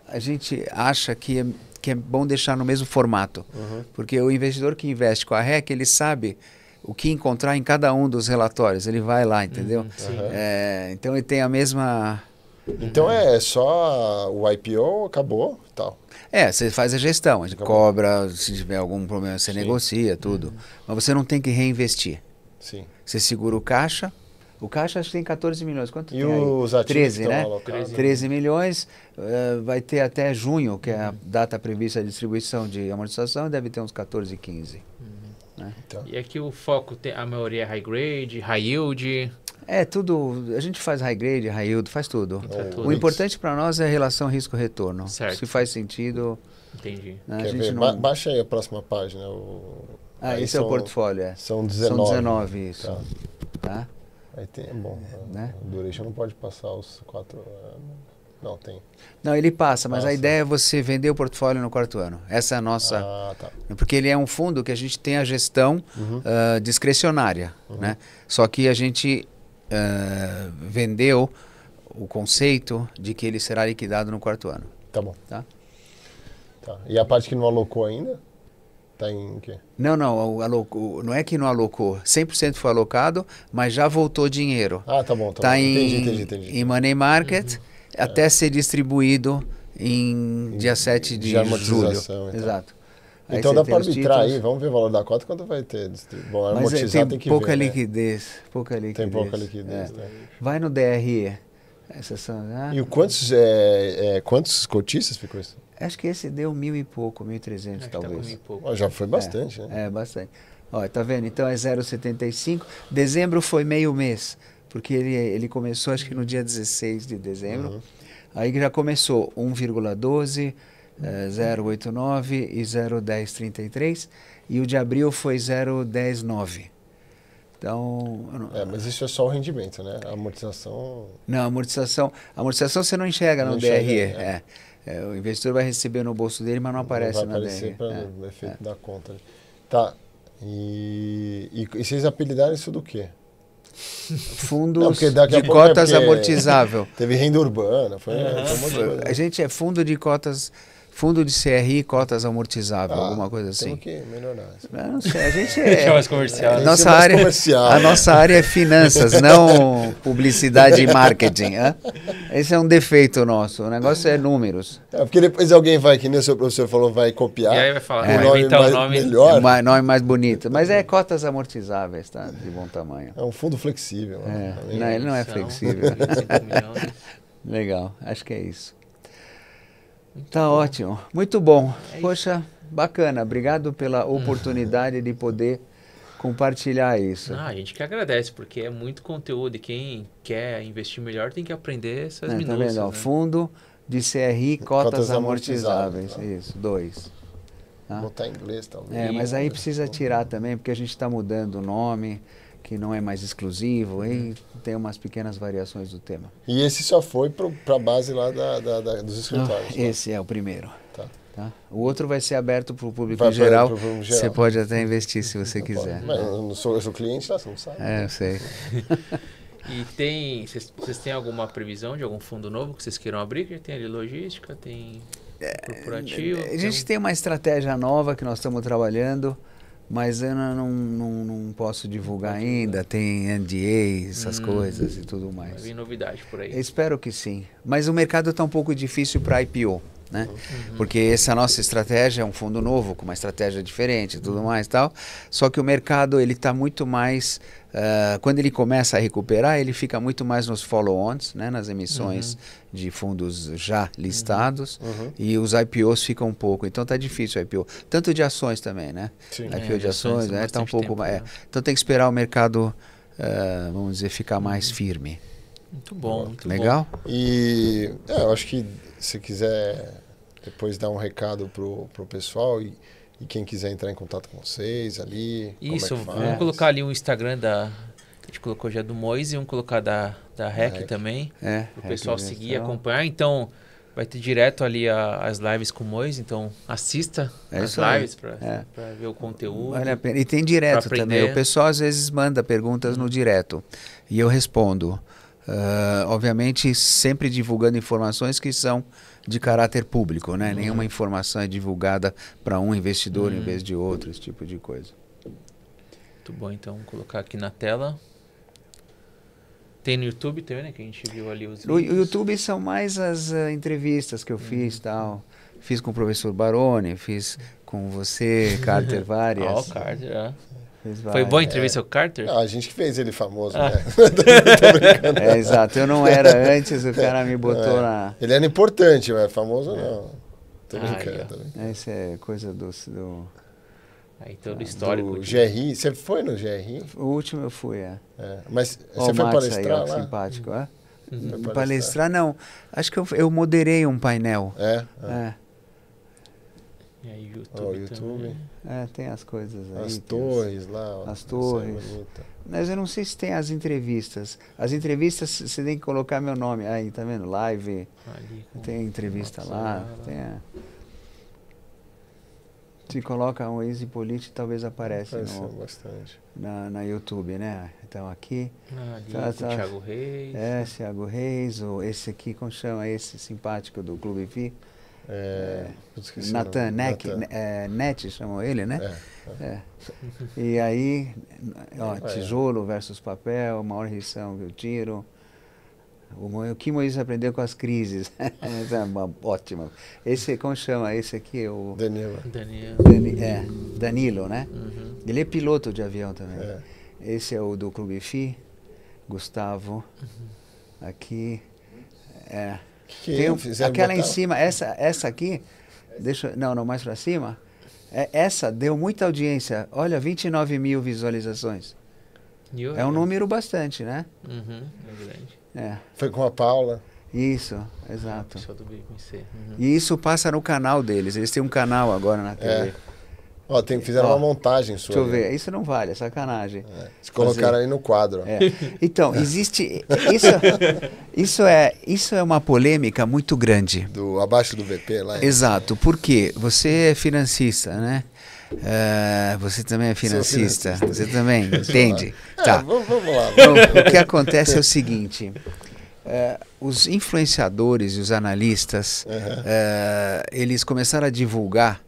a gente acha que é, que é bom deixar no mesmo formato, uhum. porque o investidor que investe com a REC, ele sabe o que encontrar em cada um dos relatórios. Ele vai lá, entendeu? Uhum. É, então ele tem a mesma. Então é só o IPO, acabou tal. É, você faz a gestão, a gente cobra, se tiver algum problema, você Sim. negocia tudo. Uhum. Mas você não tem que reinvestir. Sim. Você segura o caixa. O caixa acho que tem 14 milhões. Quanto e tem os ativos 13, né? Alocados. 13 milhões. Uh, vai ter até junho, que é a uhum. data prevista de distribuição de amortização, deve ter uns 14, 15. Uhum. Né? Então. E aqui é o foco, tem, a maioria é high grade, high yield. É, tudo. A gente faz high grade, high yield, faz tudo. Oh, o importante para nós é a relação risco-retorno. Se faz sentido. Entendi. Né? A gente não... ba baixa aí a próxima página. O... Ah, aí esse são, é o portfólio, é. São 19. São 19, tá. isso. Tá. tá? Aí tem, é bom. Né? A duration não pode passar os quatro anos. Não, tem. Não, ele passa, mas a ideia é você vender o portfólio no quarto ano. Essa é a nossa. Ah, tá. Porque ele é um fundo que a gente tem a gestão uhum. uh, Uhum. Né? Só que a gente uh, vendeu o conceito de que ele será liquidado no quarto ano. Tá bom. Tá? tá. E a parte que não alocou ainda? Tá em quê? Não, não, alocou, não é que não alocou. 100% foi alocado, mas já voltou dinheiro. Ah, tá bom, tá, tá bom. Em, entendi, entendi, entendi. Em money market. Uhum até ser distribuído em dia 7 de, de é julho. Então. Exato. Aí então dá para arbitrar aí, vamos ver o valor da cota, quanto vai ter. Bom, Mas é, amortizar tem, tem que pouca ver, né? liquidez, pouca liquidez. Tem pouca liquidez. É. Né? Vai no DRE. essa né? E quantos, é, é, quantos cotistas ficou isso? Acho que esse deu mil e pouco, mil trezentos tá talvez. Tá e pouco. Já foi bastante, é, né? É, bastante. Olha, tá vendo? Então é 0,75. Dezembro foi meio mês porque ele, ele começou acho que no dia 16 de dezembro. Uhum. Aí já começou 1,12, é, 0,89 e 0,1033. E o de abril foi 0,109. Então. É, mas isso é só o rendimento, né? A amortização. Não, a amortização. A amortização você não enxerga não no enxerga, DRE. É. é. É. o investidor vai receber no bolso dele, mas não aparece não vai na aparecer DRE. Pra, é. efeito é. da conta. Tá. E, e, e vocês apelidaram isso do quê? fundos Não, de é cotas é amortizável. Teve renda urbana, foi, uhum. foi um A gente é fundo de cotas Fundo de CRI, cotas amortizáveis, ah, alguma coisa assim. Tem que melhorar. Não sei, a gente é-, é. mais comercial. Né? A é nossa, área, comercial. a nossa área é finanças, não publicidade e marketing. Hein? Esse é um defeito nosso. O negócio é números. É, porque depois alguém vai, que nem o seu professor falou, vai copiar. E aí vai falar, ah, é, o nome, mais, o nome melhor. Mais, nome mais bonito. Mas é cotas amortizáveis, tá? De bom tamanho. É um fundo flexível. Né? É. Não, ele não é flexível. Legal, acho que é isso. Tá ótimo, muito bom. É Poxa, bacana. Obrigado pela uhum. oportunidade de poder compartilhar isso. Ah, a gente que agradece, porque é muito conteúdo e quem quer investir melhor tem que aprender essas é, tá minúcias. Tá vendo? Né? Fundo de CRI, cotas, cotas amortizáveis. Tá? Isso, dois. Tá? Botar em inglês talvez. É, mas aí precisa tirar também, porque a gente está mudando o nome que não é mais exclusivo, uhum. tem umas pequenas variações do tema. E esse só foi para a base lá da, da, da, dos escritórios? Ah, né? esse é o primeiro. Tá. Tá? O outro vai ser aberto para o público, em geral. Você pode até investir se você eu quiser. Né? eu, sou, eu sou cliente, tá? você não sabe. É, eu sei. E tem. Vocês têm alguma previsão de algum fundo novo que vocês queiram abrir? tem ali logística, tem é, corporativo? É, a gente tem... tem... uma estratégia nova que nós estamos trabalhando. Mas eu não, não, não posso divulgar ainda, tem NDA, essas hum, coisas e tudo mais. Vai novidade por aí. Eu espero que sim. Mas o mercado está um pouco difícil para IPO. Né? Uhum. Porque essa nossa estratégia é um fundo novo, com uma estratégia diferente, tudo mais tal. Só que o mercado ele está muito mais uh, quando ele começa a recuperar, ele fica muito mais nos follow-ons, né? nas emissões uhum. de fundos já uhum. listados uhum. e os IPOs ficam um pouco. Então tá difícil o IPO, tanto de ações também, né? Sim. IPO é, de ações, né? Tá um pouco, tempo, é. Né? Então tem que esperar o mercado, uh, vamos dizer, ficar mais uhum. firme. Muito bom, muito Legal. Bom. E é, eu acho que se quiser depois dar um recado pro, pro pessoal e, e quem quiser entrar em contato com vocês ali. É isso, é vamos colocar ali o Instagram da. A gente colocou já do Mois e vamos colocar da, da REC, REC. também. É. Pro REC pessoal seguir e acompanhar. Então. Vai ter direto ali a, as lives com o Mois, então assista é as lives para é. ver o conteúdo. Vale a pena. E tem direto também. O pessoal às vezes manda perguntas no direto e eu respondo. Uh, obviamente, sempre divulgando informações que são de caráter público, né? Uhum. Nenhuma informação é divulgada para um investidor uhum. em vez de outro, esse tipo de coisa. Muito bom, então, Vou colocar aqui na tela. Tem no YouTube também, né? Que a gente viu ali os. YouTube são mais as uh, entrevistas que eu uhum. fiz tal. Fiz com o professor Baroni, fiz com você, Carter, várias. Ó, oh, Carter, é. Foi boa a é. entrevista é. com o Carter? a gente que fez ele famoso, ah. né? é, exato. Eu não era antes, o cara me botou é. na. Ele era importante, mas famoso não. É. Tô brincando ah, também. Isso é coisa doce do. Aí todo histórico. Do GRI. Você foi no GRI? O último eu fui, é. é. Mas você foi palestrar aí, lá? simpático, é? Uhum. Palestrar. palestrar, não. Acho que eu, eu moderei um painel. É? É. Ah. E aí, YouTube. Oh, YouTube. Também. É, tem as coisas aí. As torres lá. As é torres. Mas eu não sei se tem as entrevistas. As entrevistas, você tem que colocar meu nome. Aí, tá vendo? Live. Ali, tem entrevista lá. Né? Tem a... Se coloca um Easy Polite, talvez aparece no, bastante. Na, na YouTube, né? Então aqui. Ah, ali, tá, tá, Thiago Reis. É, Thiago Reis, ou esse aqui, como chama? Esse simpático do Clube Vi. É, Nathan Neck, né, é, ele, né? É, é. é, e aí, ó, é. tijolo versus papel, maior lição que eu tiro. O que Moisés aprendeu com as crises? é uma ótima. Esse, como chama esse aqui? O... Danilo. Danilo. Dani, é, Danilo, né? Uhum. Ele é piloto de avião também. É. Esse é o do Clube FI, Gustavo. Uhum. Aqui. É. Que tem é um, aquela botar? em cima, essa, essa aqui, deixa, não, não, mais para cima. É, essa deu muita audiência. Olha, 29 mil visualizações. É um número bastante, né? Uhum, é grande. É. Foi com a Paula. Isso, exato. Ah, do Uhum. E isso passa no canal deles. Eles têm um canal agora na TV. É. Ó, tem, fizeram Ó, uma montagem sua. Deixa eu ver, né? isso não vale, é sacanagem. É, se colocaram Fazer. aí no quadro. É. Então, existe. Isso, isso, é, isso é uma polêmica muito grande. Do abaixo do VP lá. É? Exato, porque você é financista, né? Uh, você também é financista, financista. você também, entende? É, tá. vamos, vamos lá. Vamos. Então, o que acontece é o seguinte: uh, os influenciadores e os analistas, uhum. uh, eles começaram a divulgar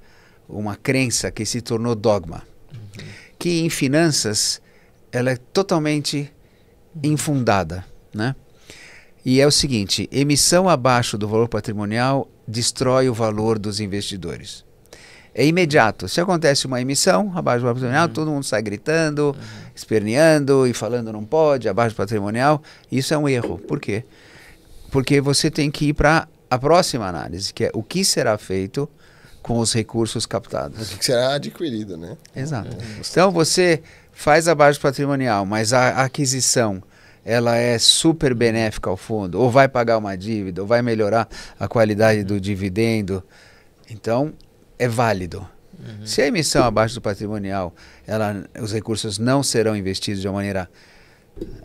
uma crença que se tornou dogma, uhum. que em finanças ela é totalmente infundada, né? E é o seguinte: emissão abaixo do valor patrimonial destrói o valor dos investidores. É imediato. Se acontece uma emissão abaixo do valor patrimonial, uhum. todo mundo sai gritando, uhum. esperneando e falando não pode, abaixo do patrimonial. Isso é um erro. Por quê? Porque você tem que ir para a próxima análise, que é o que será feito com os recursos captados. Que será adquirido, né? Exato. É, então você faz a base patrimonial, mas a aquisição ela é super benéfica ao fundo, ou vai pagar uma dívida, ou vai melhorar a qualidade do dividendo. Então, é válido. Uhum. Se a emissão abaixo do patrimonial, ela, os recursos não serão investidos de uma maneira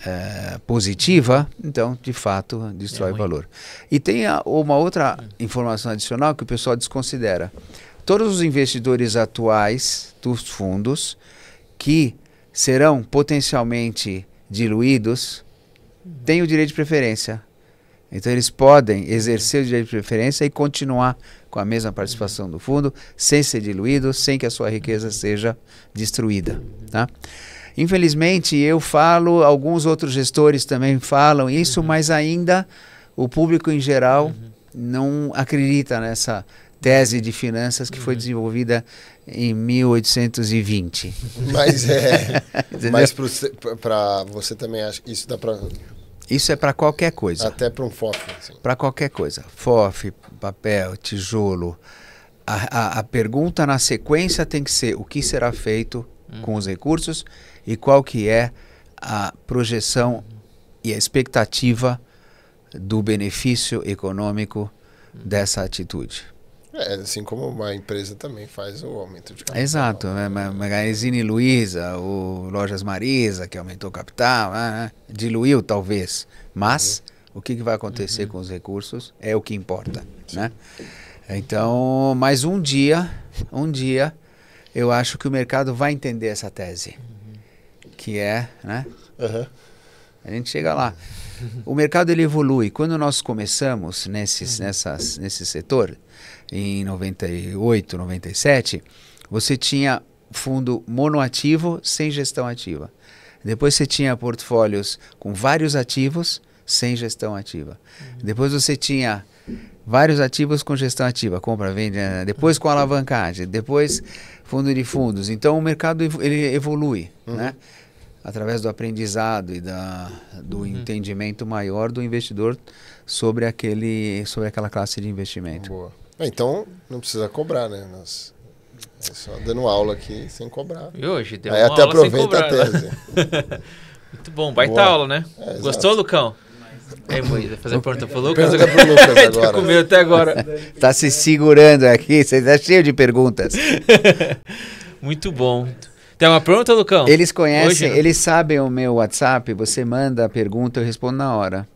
é, positiva, então de fato destrói é valor. E tem a, uma outra informação adicional que o pessoal desconsidera. Todos os investidores atuais dos fundos que serão potencialmente diluídos têm o direito de preferência. Então eles podem exercer o direito de preferência e continuar com a mesma participação do fundo, sem ser diluído, sem que a sua riqueza seja destruída. Tá? Infelizmente, eu falo, alguns outros gestores também falam isso, uhum. mas ainda o público em geral uhum. não acredita nessa tese de finanças que uhum. foi desenvolvida em 1820. Mas é, mas para você também acha isso dá para isso é para qualquer coisa. Até para um FOF. Assim. Para qualquer coisa. FOF, papel, tijolo. A, a, a pergunta na sequência tem que ser o que será feito uhum. com os recursos e qual que é a projeção e a expectativa do benefício econômico dessa atitude. É, assim como uma empresa também faz o aumento de capital. Exato, né? Magazine Luiza, o Lojas Marisa, que aumentou o capital, né? diluiu talvez, mas uhum. o que, que, vai acontecer uhum. com os recursos é o que importa, né? Então, mais um dia, um dia, eu acho que o mercado vai entender essa tese. Uhum que é, né? Uhum. A gente chega lá. O mercado ele evolui. Quando nós começamos nesses, uhum. nessas, nesse setor, em 98, 97, você tinha fundo monoativo sem gestão ativa. Depois você tinha portfólios com vários ativos sem gestão ativa. Uhum. Depois você tinha vários ativos com gestão ativa, compra, vende, depois com alavancagem, depois fundo de fundos. Então o mercado ele evolui, né? uhum. né? através do aprendizado e da, do uhum. entendimento maior do investidor sobre, aquele, sobre aquela classe de investimento. Boa. É, então, não precisa cobrar, né? Nós, é só dando aula aqui sem cobrar. E hoje, deu Aí até aproveita a né? tese. Muito bom, baita Boa. aula, né? É, Gostou, Lucão? É, vou fazer pergunta pro Lucas. Pergunta pro Lucas agora. tá com medo até agora. tá se segurando aqui, você tá cheio de perguntas. Muito bom. Tem uma pergunta, Lucão? Eles conhecem, Hoje, eles sabem o meu WhatsApp, você manda a pergunta, eu respondo na hora.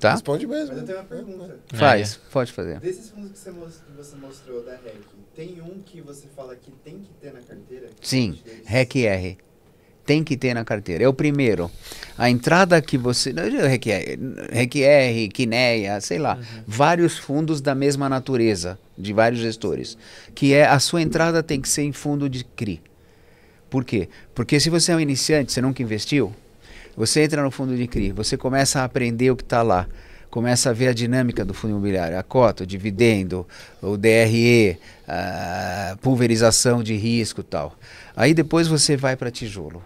Tá? Responde mesmo. Mas eu tenho uma pergunta. Faz, é. pode fazer. Desses fundos que você mostrou, você mostrou da REC, tem um que você fala que tem que ter na carteira? Sim, REC R tem que ter na carteira. É o primeiro. A entrada que você. REC-R, Quineia, sei lá. Uhum. Vários fundos da mesma natureza, de vários gestores. Que é a sua entrada tem que ser em fundo de CRI. Por quê? Porque se você é um iniciante, você nunca investiu, você entra no fundo de CRI, você começa a aprender o que está lá, começa a ver a dinâmica do fundo imobiliário, a cota, o dividendo, o DRE, a pulverização de risco tal. Aí depois você vai para tijolo.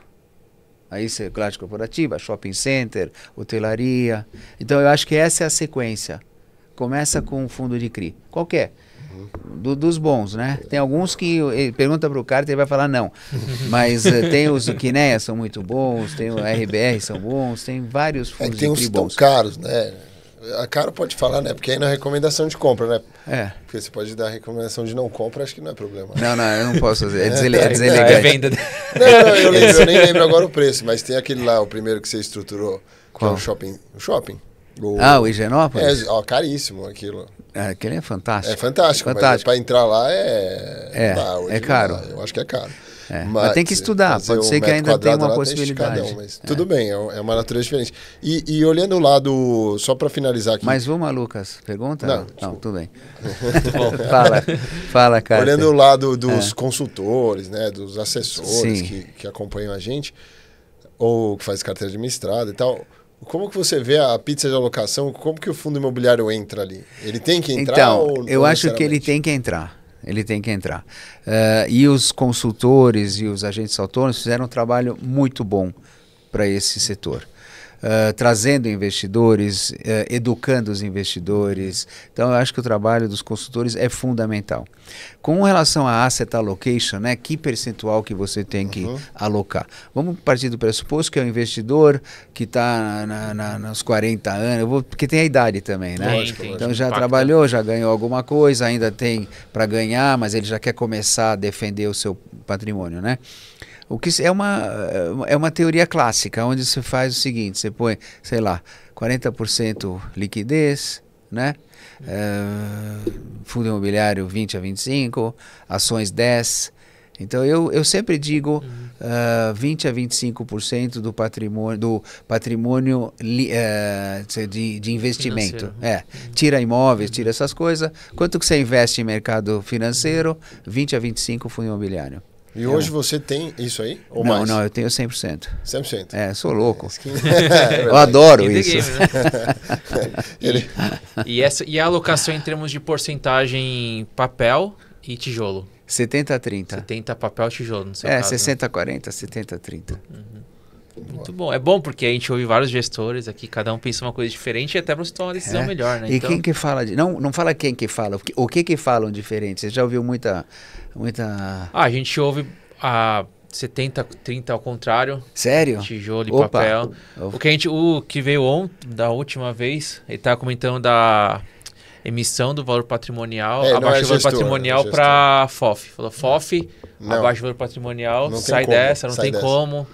Aí você, classe corporativa, shopping center, hotelaria. Então eu acho que essa é a sequência. Começa com um fundo de CRI. Qualquer. É? do, dos bons, né? Tem alguns que pergunta para o cara e ele vai falar não. Mas eh, tem os que né, são muito bons, tem o RBR são bons, tem vários fundos é, tem uns que caros, né? A cara pode falar, né? Porque aí na é recomendação de compra, né? É. Porque você pode dar recomendação de não compra, acho que não é problema. Não, não, eu não posso fazer. É, desele é, é, é deselegante. É venda. Não, não eu, lembro, eu, nem lembro agora o preço, mas tem aquele lá, o primeiro que você estruturou, Qual? que é o shopping. O shopping. O... Ah, o Higienópolis? É, ó, caríssimo aquilo. Aquele é, é fantástico. É fantástico, é fantástico. para entrar lá é. É, tá, é caro. Lá, eu acho que é caro. É, mas, mas, tem que estudar, pode ser que ainda tenha uma é possibilidade. Tem um, mas é. Tudo bem, é, é uma natureza diferente. E, e olhando o lado, só para finalizar aqui. Mais uma, Lucas, pergunta? Não, Não tudo bem. Tá fala, fala, cara. Olhando o lado dos é. consultores, né, dos assessores que, que acompanham a gente, ou que faz carteira administrada e tal como que você vê a pizza de alocação? Como que o fundo imobiliário entra ali? Ele tem que entrar? Então, eu acho que ele tem que entrar. Ele tem que entrar. Uh, e os consultores e os agentes autônomos fizeram um trabalho muito bom para esse setor. Eh, trazendo investidores, uh, educando os investidores. Então, eu acho que o trabalho dos consultores é fundamental. Com relação à asset allocation, né, que percentual que você tem que uhum. alocar? Vamos partir do pressuposto que é o um investidor que está na, na, nos 40 anos, porque tem a idade também, né? Lógico, lógico, então já trabalhou, já ganhou alguma coisa, ainda tem para ganhar, mas ele já quer começar a defender o seu patrimônio, né? O que é uma, é uma teoria clássica, onde você faz o seguinte: você põe, sei lá, 40% liquidez, né? Uh, fundo imobiliário 20 a 25, ações 10. Então eu, eu sempre digo uh, ah, 20 a 25% do patrimônio do patrimônio li, uh, de, de investimento. É, tira imóveis, tira essas coisas. Quanto que você investe em mercado financeiro? 20 a 25 fundo imobiliário. E hoje eu... você tem isso aí? Ou não, mais? não, eu tenho 100%. 100%? É, sou louco. É, eu adoro Skin isso. Game, né? e, e, essa, e a alocação em termos de porcentagem papel e tijolo? 70-30. a 70 papel, e tijolo, no seu É, 60-40, né? 70-30. Uhum. Muito bom. É bom porque a gente ouve vários gestores aqui, cada um pensa uma coisa diferente e até para você tomar uma decisão é. melhor, né? E então... quem que fala de... Não, não fala quem que fala, o que, que, falam diferente? Você já ouviu muita... muita... Ah, a gente ouve a 70, 30 ao contrário. Sério? Tijolo e Opa. papel. Opa. O que a gente... O que veio ontem, da última vez, ele tá comentando da emissão do valor patrimonial, é, abaixo é do valor patrimonial é para FOF. Falou, FOF, não. abaixo do valor patrimonial, sai como. dessa, não sai tem dessa. como.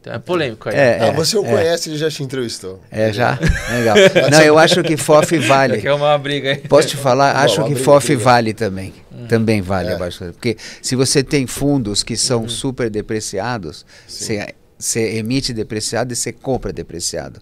Então é polêmico aí. É, é, você o é. conhece, ele já te entrevistou. É, já? Legal. Não, eu acho que FOF vale. É uma briga aí. Posso te falar? Bom, acho que FOF vale também. Hum. Também vale é. acho. Porque se você tem fundos que são hum. super depreciados, você, você emite depreciado e você compra depreciado.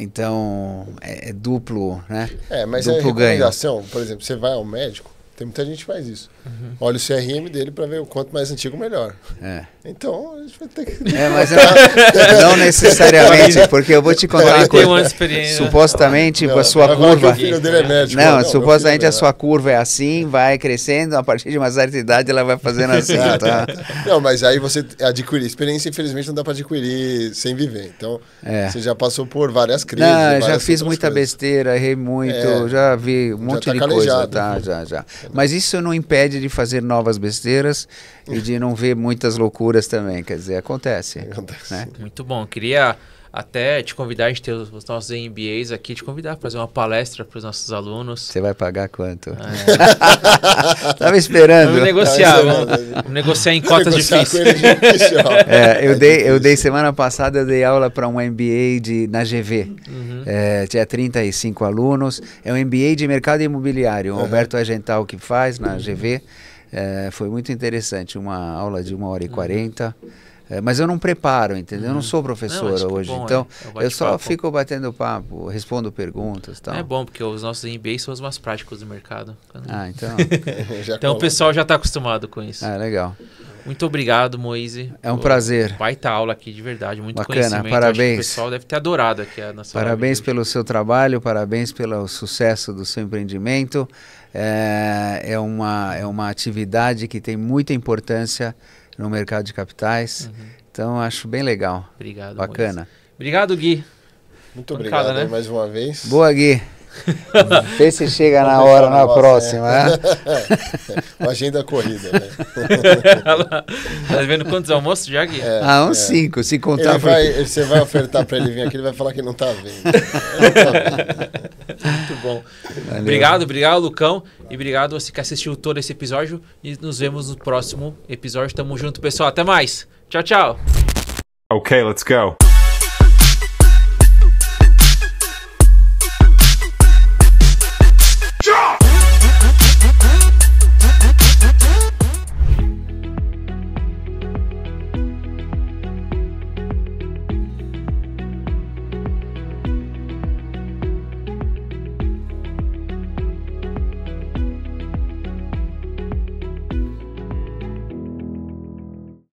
Então, é, é, duplo, né? É, mas é duplo é recomendação. Ganho. Por exemplo, você vai ao médico, tem muita gente que faz isso. Uhum. Olha o CRM dele para ver o quanto mais antigo, melhor. É. Então, a gente vai ter que. É, mas não, não necessariamente, porque eu vou te contar uma coisa. experiência. Supostamente não, a sua curva. O filho dele é médico. Não, não supostamente a é- sua curva é assim, vai crescendo, a partir de uma certa idade ela vai fazendo assim. É. tá. Não, mas aí você adquire. Experiência, infelizmente, não dá para adquirir sem viver. Então, é. você já passou por várias crises. Não, várias já fiz muita coisas. besteira, errei muito, é, já vi um monte tá de coisa. Tá, né? já, já. Mas isso não impede de fazer novas besteiras e de não ver muitas loucuras também. Quer dizer, acontece. acontece. Né? Muito bom. Queria até te convidar, a gente ter os nossos MBAs aqui, te convidar para fazer uma palestra para os nossos alunos. Você vai pagar quanto? É. esperando. Vamos negociar, vamos, vamos, negociar em cotas difíceis. É, é, é, eu, é dei, difícil. eu dei semana passada, eu dei aula para um MBA de, na GV. Uhum. É, tinha 35 alunos. É um MBA de mercado imobiliário. O uhum. Roberto Agental que faz na GV. É, foi muito interessante, uma aula de uma hora e uhum. quarenta. É, mas eu não preparo, entendeu? Uhum. Eu não uhum. sou professora não, é hoje. Bom, então, é, eu só fico batendo papo, respondo perguntas tal. É bom, porque os nossos MBAs são os mais práticos do mercado. Ah, então. então o pessoal já está acostumado com isso. Ah, legal. Muito obrigado, Moise. É um Pô, prazer. Baita aula aqui, de verdade. Muito Bacana, conhecimento. Parabéns. o pessoal deve ter adorado aqui a nossa Parabéns pelo seu trabalho, parabéns pelo sucesso do seu empreendimento. É, é, uma, é uma atividade que tem muita importância no mercado de capitais. Uhum. Então, acho bem legal. Obrigado. Bacana. Moisés. Obrigado, Gui. Muito Pancada, obrigado né? mais uma vez. Boa, Gui. Vê se chega na hora, na próxima. É. É. Agenda corrida, né? tá vendo quantos almoços já, Gui? É, ah, uns um é. cinco, se contar. Ele vai, Você vai ofertar para ele vir aqui, ele vai falar que não tá vendo. Não tá vendo bom. Valeu. Obrigado, obrigado, Lucão. E obrigado você que assistiu todo esse episódio. E nos vemos no próximo episódio. Tamo junto, pessoal. Até mais. Tchau, tchau. Ok, let's go.